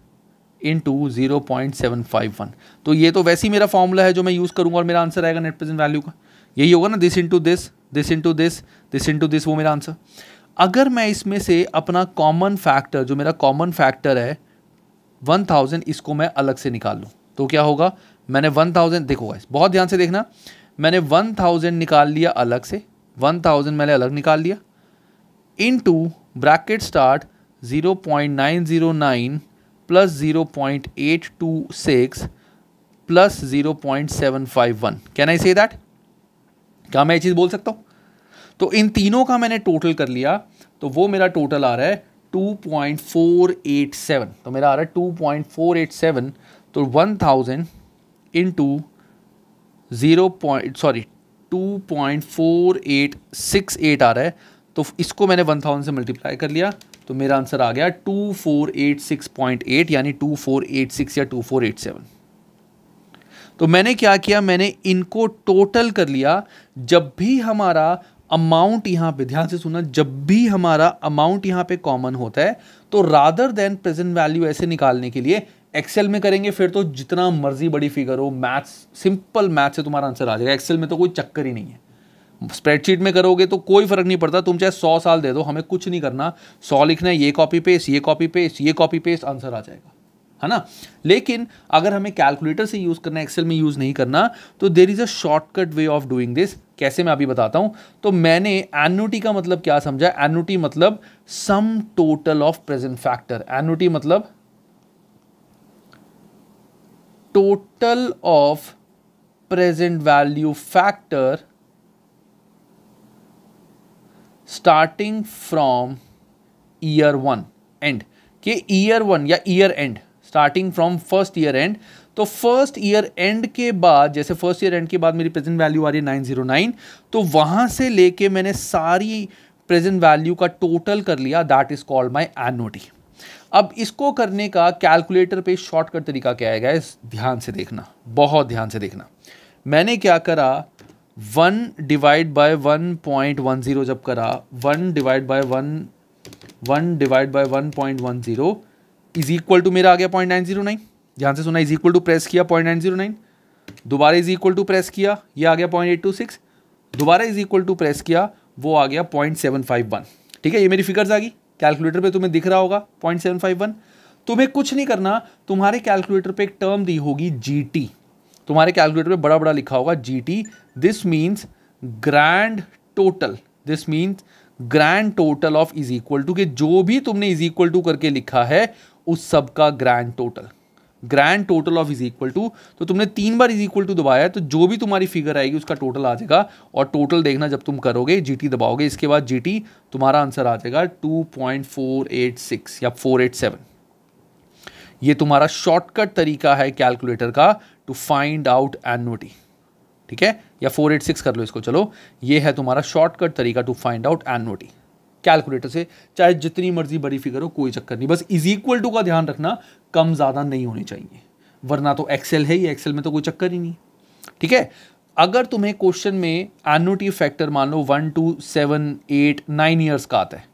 into zero point seven five one तो ये तो वैसे ही मेरा फॉर्मूला है जो मैं यूज़ करूँगा और मेरा आंसर आएगा नेट प्रेजेंट वैल्यू का यही होगा ना this into this this into this this into this वो मेरा आंसर अगर मैं इसमें से अपना कॉमन फैक्टर जो मेरा कॉमन फैक्टर है वन थाउजेंड इसको मैं अलग से निकाल लूँ तो क्या होगा मैंने वन थाउजेंड देखो गाइस बहुत ध्यान से देखना मैंने वन थाउजेंड निकाल लिया अलग से वन थाउजेंड मैंने अलग निकाल लिया into bracket start zero point nine zero nine plus zero point eight two six plus zero point seven five one can I say that क्या मैं ये चीज़ बोल सकता हूँ तो इन तीनों का मैंने टोटल कर लिया तो वो मेरा टोटल आ रहा है 2.487 तो मेरा आ रहा है 2.487 तो 1000 thousand into zero point sorry 2.4868 आ रहा है तो इसको मैंने 1000 से मल्टीप्लाई कर लिया तो मेरा आंसर आ गया two four eight six point eight यानी टू फोर एट सिक्स या टू फोर एट सेवन तो मैंने क्या किया मैंने इनको टोटल कर लिया जब भी हमारा अमाउंट यहां पे ध्यान से सुना जब भी हमारा अमाउंट यहां पे कॉमन होता है तो रादर देन प्रेजेंट वैल्यू ऐसे निकालने के लिए एक्सेल में करेंगे फिर तो जितना मर्जी बड़ी फिगर हो मैथ्स सिंपल मैथ्स से तुम्हारा आंसर आ जाएगा एक्सेल में तो कोई चक्कर ही नहीं है स्प्रेडशीट में करोगे तो कोई फ़र्क नहीं पड़ता तुम चाहे सौ साल दे दो हमें कुछ नहीं करना सौ लिखना है ये कॉपी पेस्ट ये कॉपी पेस्ट ये कॉपी पेस्ट आंसर आ जाएगा है ना लेकिन अगर हमें कैलकुलेटर से यूज़ करना एक्सेल में यूज़ नहीं करना तो there is a shortcut way of doing this कैसे मैं अभी बताता हूं तो मैंने एनुटी का मतलब क्या समझा एनुटी मतलब sum total of present factor annuity मतलब total of present value factor starting from year one end के ईयर वन या year end starting from first year end तो फर्स्ट ईयर एंड के बाद जैसे फर्स्ट ईयर एंड के बाद मेरी प्रेजेंट वैल्यू आ रही है नाइन जीरो नाइन तो वहाँ से लेके मैंने सारी प्रेजेंट वैल्यू का टोटल कर लिया that is called my annuity अब इसको करने का कैलकुलेटर पे शॉर्टकट तरीका क्या है गाइस ध्यान से देखना बहुत ध्यान से देखना मैंने क्या करा one divide by one point one zero जब करा one divide by one one divide by one point one zero is equal to मेरा आ गया पॉइंट नाइन ज़ीरो नाइन ध्यान से सुना इज इक्वल टू प्रेस किया पॉइंट नाइन ज़ीरो नाइन दोबारा इज इक्वल टू प्रेस किया ये आ गया पॉइंट एट टू सिक्स दोबारा इज इक्वल टू प्रेस किया वो आ गया पॉइंट सेवन फाइव वन ठीक है ये मेरी फिगर्स आ गई कैलकुलेटर पे तुम्हें दिख रहा होगा पॉइंट सेवन फाइव वन तुम्हें कुछ नहीं करना तुम्हारे कैलकुलेटर पे एक टर्म दी होगी जी टी तुम्हारे कैलकुलेटर पे बड़ा बड़ा लिखा होगा G T this means grand total this means grand total of is equal to कि जो भी तुमने इज इक्वल टू करके लिखा है उस सब का grand total grand total of is equal to तो तुमने तीन बार इज इक्वल टू दबाया तो जो भी तुम्हारी फिगर आएगी उसका टोटल आ जाएगा और टोटल देखना जब तुम करोगे जीटी दबाओगे इसके बाद जीटी तुम्हारा आंसर आ जाएगा 2.486 या 487 ये तुम्हारा शॉर्टकट तरीका है कैलकुलेटर का टू फाइंड आउट एनुटी ठीक है या फोर एट सिक्स कर लो इसको चलो ये है तुम्हारा शॉर्टकट तरीका to find out annuity calculator से चाहे जितनी मर्जी बड़ी फिगर हो कोई चक्कर नहीं बस इज इक्वल टू का ध्यान रखना कम ज़्यादा नहीं होने चाहिए वरना तो एक्सेल है ही एक्सेल में तो कोई चक्कर ही नहीं ठीक है अगर तुम्हें क्वेश्चन में एनुटी फैक्टर मान लो one two seven eight nine years का आता है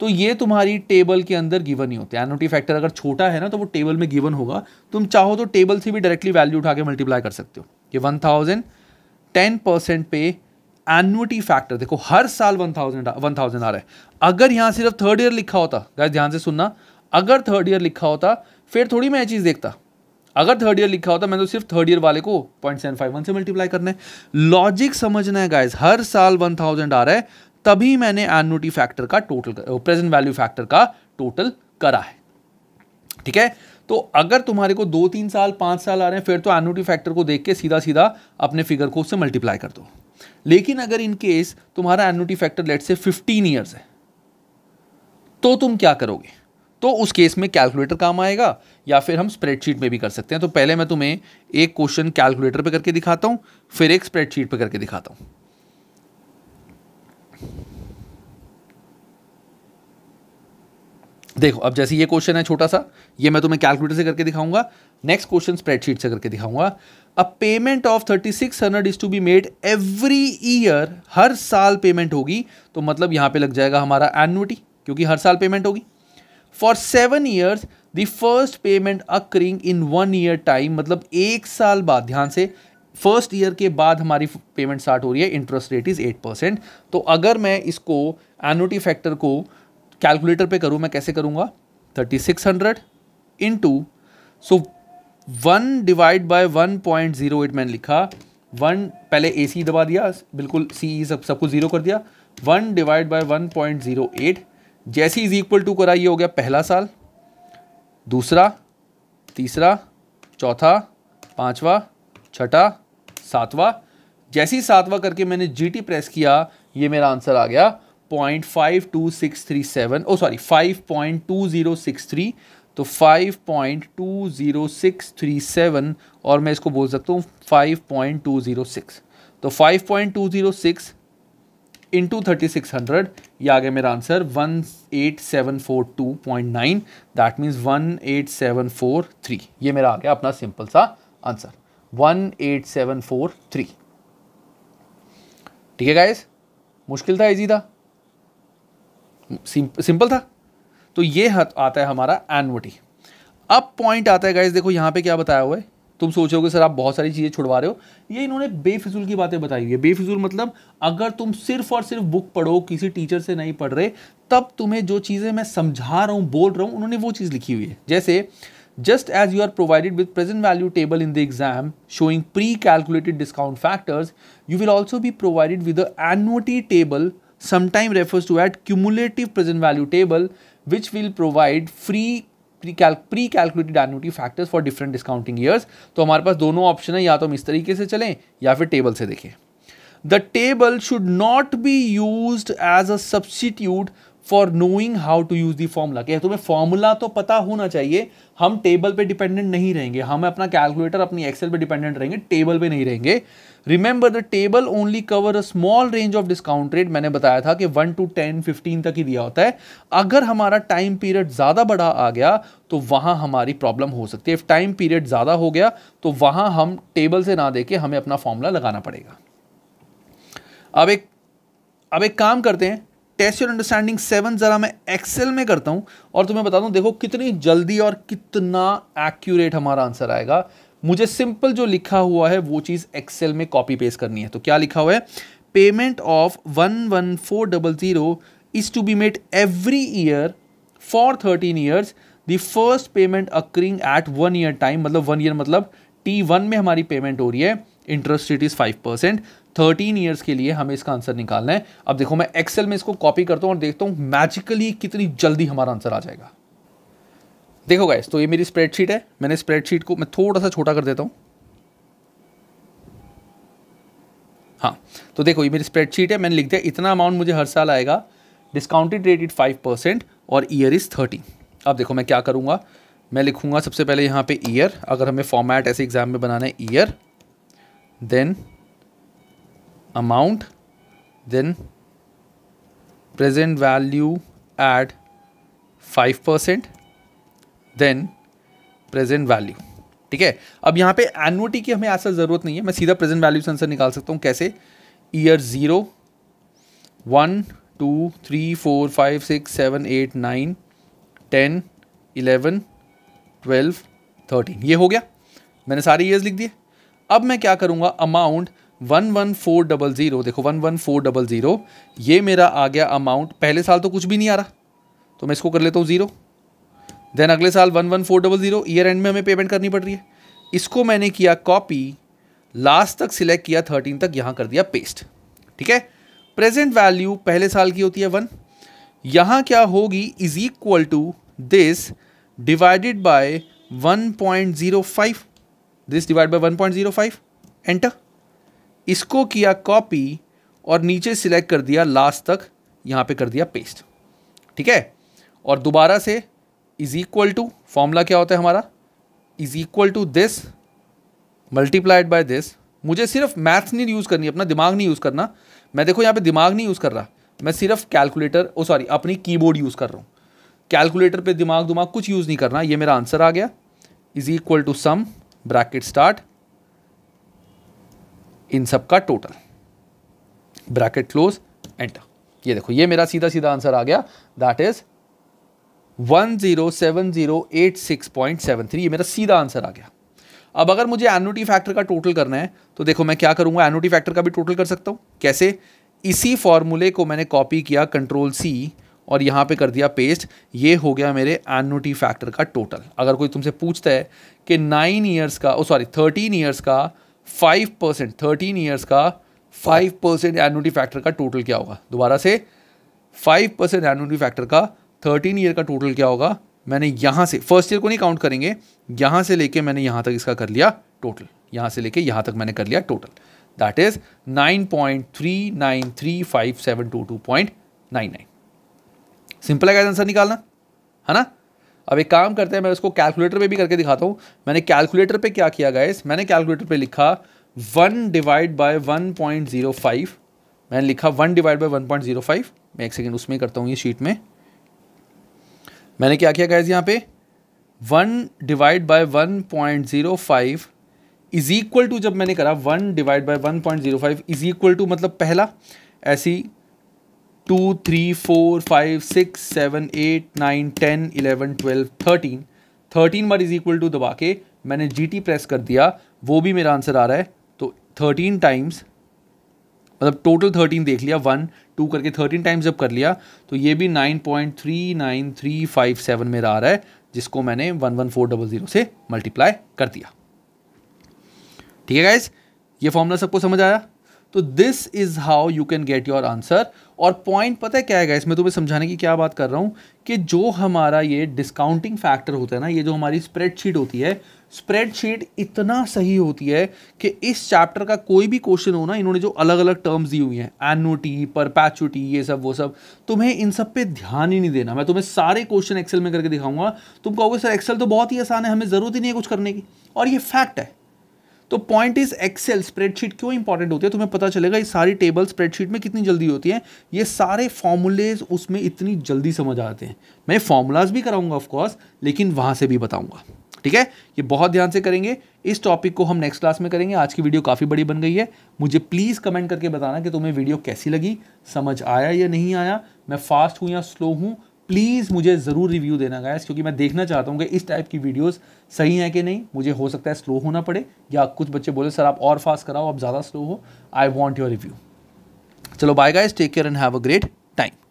तो ये तुम्हारी टेबल के अंदर गिवन ही होते हैं एनुटी फैक्टर अगर छोटा है ना तो वो टेबल में गिवन होगा तुम चाहो तो टेबल से भी डायरेक्टली वैल्यू उठा के मल्टीप्लाई कर सकते हो ये वन थाउजेंड टेन परसेंट पे एनुअटी फैक्टर देखो हर साल वन थाउजेंड वन थाउजेंड आ रहा है अगर यहाँ सिर्फ थर्ड ईयर लिखा होता गाइस ध्यान से सुनना अगर थर्ड ईयर लिखा होता फिर थोड़ी मैं ये चीज़ देखता अगर थर्ड ईयर लिखा होता मैं तो सिर्फ थर्ड ईयर वाले को पॉइंट सेवन फाइव वन से मल्टीप्लाई करना है लॉजिक समझना है गाइज हर साल वन थाउजेंड आ रहा है तभी मैंने एनुटी फैक्टर का टोटल प्रेजेंट वैल्यू फैक्टर का टोटल करा है ठीक है तो अगर तुम्हारे को दो तीन साल पाँच साल आ रहे हैं फिर तो एनुटी फैक्टर को देख के सीधा सीधा अपने फिगर को उससे मल्टीप्लाई कर दो लेकिन अगर इन केस तुम्हारा annuity factor let say fifteen years है तो तुम क्या करोगे तो उस केस में कैलकुलेटर काम आएगा या फिर हम स्प्रेडशीट में भी कर सकते हैं तो पहले मैं तुम्हें एक क्वेश्चन कैलकुलेटर पे करके दिखाता हूँ फिर एक स्प्रेडशीट पे करके दिखाता हूँ देखो अब जैसे ये क्वेश्चन है छोटा सा ये मैं तुम्हें कैलकुलेटर से करके दिखाऊंगा नेक्स्ट क्वेश्चन स्प्रेडशीट से करके दिखाऊंगा a payment of thirty six hundred is to be made every year हर साल पेमेंट होगी तो मतलब यहां पे लग जाएगा हमारा एनुअटी क्योंकि हर साल पेमेंट होगी for seven years the first payment accruing in one year time मतलब एक साल बाद ध्यान से फर्स्ट ईयर के बाद हमारी पेमेंट स्टार्ट हो रही है interest rate is eight percent तो अगर मैं इसको एनुटी फैक्टर को कैलकुलेटर पे करूँ मैं कैसे करूँगा thirty six hundred into so one divide by one point zero eight मैंने लिखा वन पहले ए सी दबा दिया बिल्कुल सी ई e सब सब कुछ ज़ीरो कर दिया one divide by one point zero eight जैसी इज इक्वल टू करा ये हो गया पहला साल दूसरा तीसरा चौथा पाँचवा छठा सातवा जैसी सातवा करके मैंने जी टी प्रेस किया ये मेरा आंसर आ गया point five two six three seven o sorry five point two zero six three तो five point two zero six three seven और मैं इसको बोल सकता हूँ five point two zero six तो five point two zero six into thirty six hundred ये आ गया मेरा answer one eight seven four two point nine that means one eight seven four three ये मेरा आ गया अपना सिंपल सा answer one eight seven four three ठीक है गाइज मुश्किल था इजी था सिंपल था तो ये आता है हमारा एनवटी अब पॉइंट आता है गाइज देखो यहाँ पे क्या बताया हुआ है तुम सोचोगे सर आप बहुत सारी चीज़ें छुड़वा रहे हो ये इन्होंने बेफिजूल की बातें बताई हुई है बेफिजूल मतलब अगर तुम सिर्फ और सिर्फ बुक पढ़ो किसी टीचर से नहीं पढ़ रहे तब तुम्हें जो चीज़ें मैं समझा रहा हूँ बोल रहा हूँ उन्होंने वो चीज़ लिखी हुई है जैसे just as you are provided with present value table in the exam showing precalculated discount factors you will also be provided with annuity table sometime refers to at cumulative present value table which will provide free precalculated annuity factors for different discounting years तो हमारे पास दोनों ऑप्शन है या तो हम इस तरीके से चलें या फिर टेबल से देखें the table should not be use as a substitute for knowing how to use the formula क्या तुम्हें फॉर्मूला तो पता होना चाहिए हम टेबल पे डिपेंडेंट नहीं रहेंगे हम अपना कैलकुलेटर अपनी एक्सेल पे डिपेंडेंट रहेंगे टेबल पे नहीं रहेंगे remember the table only cover a small range of discount rate मैंने बताया था कि वन टू टेन फिफ्टीन तक ही दिया होता है अगर हमारा टाइम पीरियड ज़्यादा बड़ा आ गया तो वहां हमारी प्रॉब्लम हो सकती है इफ़ टाइम पीरियड ज़्यादा हो गया तो वहां हम टेबल से ना देके हमें अपना फॉर्मूला लगाना पड़ेगा अब एक अब एक काम करते हैं टेस्ट योर अंडरस्टैंडिंग सेवन ज़रा मैं एक्सेल में करता हूँ और तुम्हें बता हूँ देखो कितनी जल्दी और कितना एक्यूरेट हमारा आंसर आएगा मुझे सिंपल जो लिखा हुआ है वो चीज़ एक्सेल में कॉपी पेस्ट करनी है तो क्या लिखा हुआ है payment of one one four double zero is to be made every year for thirteen years the first payment accruing at one year time मतलब वन ईयर मतलब टी वन में हमारी पेमेंट हो रही है interest rate is five percent thirteen years के लिए हमें इसका आंसर निकालना है अब देखो मैं एक्सेल में इसको कॉपी करता हूँ और देखता हूँ मैजिकली कितनी जल्दी हमारा आंसर आ जाएगा देखो गाइस तो ये मेरी स्प्रेडशीट है मैंने स्प्रेडशीट को मैं थोड़ा सा छोटा कर देता हूँ हाँ तो देखो ये मेरी स्प्रेडशीट है मैंने लिख दिया इतना अमाउंट मुझे हर साल आएगा discounted rate it five percent और ईयर इज़ थर्टी अब देखो मैं क्या करूँगा मैं लिखूँगा सबसे पहले यहाँ पे ईयर अगर हमें फॉर्मेट ऐसे एग्ज़ाम में बनाना है year then amount then present value at 5% then present value ठीक है अब यहाँ पे एनुअटी की हमें आंसर ज़रूरत नहीं है मैं सीधा प्रेजेंट वैल्यू से आंसर निकाल सकता हूँ कैसे year zero one two three four five six seven eight nine ten eleven twelve thirteen ये हो गया मैंने सारे ईयर्स लिख दिए अब मैं क्या करूँगा amount one one four double zero देखो one one four double zero ये मेरा आ गया अमाउंट पहले साल तो कुछ भी नहीं आ रहा तो मैं इसको कर लेता हूँ ज़ीरो देन अगले साल one one four double zero year end में हमें पेमेंट करनी पड़ रही है इसको मैंने किया कॉपी लास्ट तक सिलेक्ट किया थर्टीन तक यहाँ कर दिया पेस्ट ठीक है प्रेजेंट वैल्यू पहले साल की होती है वन यहाँ क्या होगी is equal to this divided by one point zero five this divide by five enter इसको किया कॉपी और नीचे सिलेक्ट कर दिया लास्ट तक यहाँ पे कर दिया पेस्ट ठीक है और दोबारा से इज इक्वल टू फॉर्मूला क्या होता है हमारा is equal to this multiplied by this मुझे सिर्फ मैथ्स नहीं यूज़ करनी अपना दिमाग नहीं यूज़ करना मैं देखो यहाँ पे दिमाग नहीं यूज़ कर रहा मैं सिर्फ कैलकुलेटर ओ सॉरी अपनी कीबोर्ड यूज़ कर रहा हूँ कैलकुलेटर पे दिमाग दिमाग कुछ यूज़ नहीं करना ये मेरा आंसर आ गया is equal to sum bracket start इन सब का टोटल ब्रैकेट क्लोज एंटर ये देखो ये मेरा सीधा सीधा आंसर आ गया दैट इज 10708.6.73 ये मेरा सीधा आंसर आ गया अब अगर मुझे एनुटी फैक्टर का टोटल करना है तो देखो मैं क्या करूंगा एनुटी फैक्टर का भी टोटल कर सकता हूं कैसे इसी फॉर्मूले को मैंने कॉपी किया कंट्रोल सी और यहां पे कर दिया पेस्ट ये हो गया मेरे एनुटी फैक्टर का टोटल अगर कोई तुमसे पूछता है कि नाइन ईयर्स का सॉरी थर्टीन ईयर्स का फाइव परसेंट थर्टीन ईयर्स का फाइव परसेंट एनुटी फैक्टर का टोटल क्या होगा दोबारा से फाइव परसेंट एनुटी फैक्टर का थर्टीन ईयर का टोटल क्या होगा मैंने यहाँ से फर्स्ट ईयर को नहीं काउंट करेंगे यहाँ से लेके मैंने यहाँ तक इसका कर लिया टोटल यहाँ से लेके यहाँ तक मैंने कर लिया total that is nine point three nine three five seven two two point nine nine simple है आंसर निकालना है ना अब एक काम करते हैं मैं उसको कैलकुलेटर पे भी करके दिखाता हूँ मैंने कैलकुलेटर पे क्या किया गाइस मैंने कैलकुलेटर पे लिखा one divide by one point zero five मैंने लिखा one divide by one point zero five मैं एक सेकेंड उसमें करता हूँ ये शीट में मैंने क्या किया गाइज यहाँ पे one divide by one point zero five is equal to जब मैंने करा one divide by one point zero five is equal to मतलब पहला ऐसी two three four five six seven eight nine ten eleven twelve thirteen thirteen बार इज इक्वल टू दबा के मैंने जी टी प्रेस कर दिया वो भी मेरा आंसर आ रहा है तो थर्टीन टाइम्स मतलब टोटल थर्टीन देख लिया वन टू करके थर्टीन टाइम्स जब कर लिया तो ये भी nine point three nine three five seven मेरा आ रहा है जिसको मैंने one one four double zero से मल्टीप्लाई कर दिया ठीक है गाइज ये फॉर्मूला सबको समझ आया तो this is how you can get your answer और पॉइंट पता है क्या है इसमें तुम्हें समझाने की क्या बात कर रहा हूँ कि जो हमारा ये डिस्काउंटिंग फैक्टर होता है ना ये जो हमारी स्प्रेडशीट होती है स्प्रेडशीट इतना सही होती है कि इस चैप्टर का कोई भी क्वेश्चन हो ना इन्होंने जो अलग अलग टर्म्स दी हुई हैं एनुटी परपैचुटी ये सब वो सब तुम्हें इन सब पे ध्यान ही नहीं देना मैं तुम्हें सारे क्वेश्चन एक्सेल में करके दिखाऊंगा तुम कहोगे सर एक्सेल तो बहुत ही आसान है हमें ज़रूरत ही नहीं है कुछ करने की और ये फैक्ट है तो पॉइंट इज एक्सेल स्प्रेडशीट क्यों इंपॉर्टेंट होती है तुम्हें पता चलेगा ये सारी टेबल स्प्रेडशीट में कितनी जल्दी होती है ये सारे फॉर्मूलेज उसमें इतनी जल्दी समझ आते हैं मैं फॉर्मूलाज भी कराऊंगा ऑफकोर्स लेकिन वहाँ से भी बताऊँगा ठीक है ये बहुत ध्यान से करेंगे इस टॉपिक को हम नेक्स्ट क्लास में करेंगे आज की वीडियो काफ़ी बड़ी बन गई है मुझे प्लीज़ कमेंट करके बताना कि तुम्हें वीडियो कैसी लगी समझ आया या नहीं आया मैं फास्ट हूँ या स्लो हूँ प्लीज़ मुझे ज़रूर रिव्यू देना गायस क्योंकि मैं देखना चाहता हूँ कि इस टाइप की वीडियोस सही हैं कि नहीं मुझे हो सकता है स्लो होना पड़े या कुछ बच्चे बोले सर आप और फास्ट कराओ आप ज़्यादा स्लो हो आई वॉन्ट योर रिव्यू चलो bye guys take care and have a great time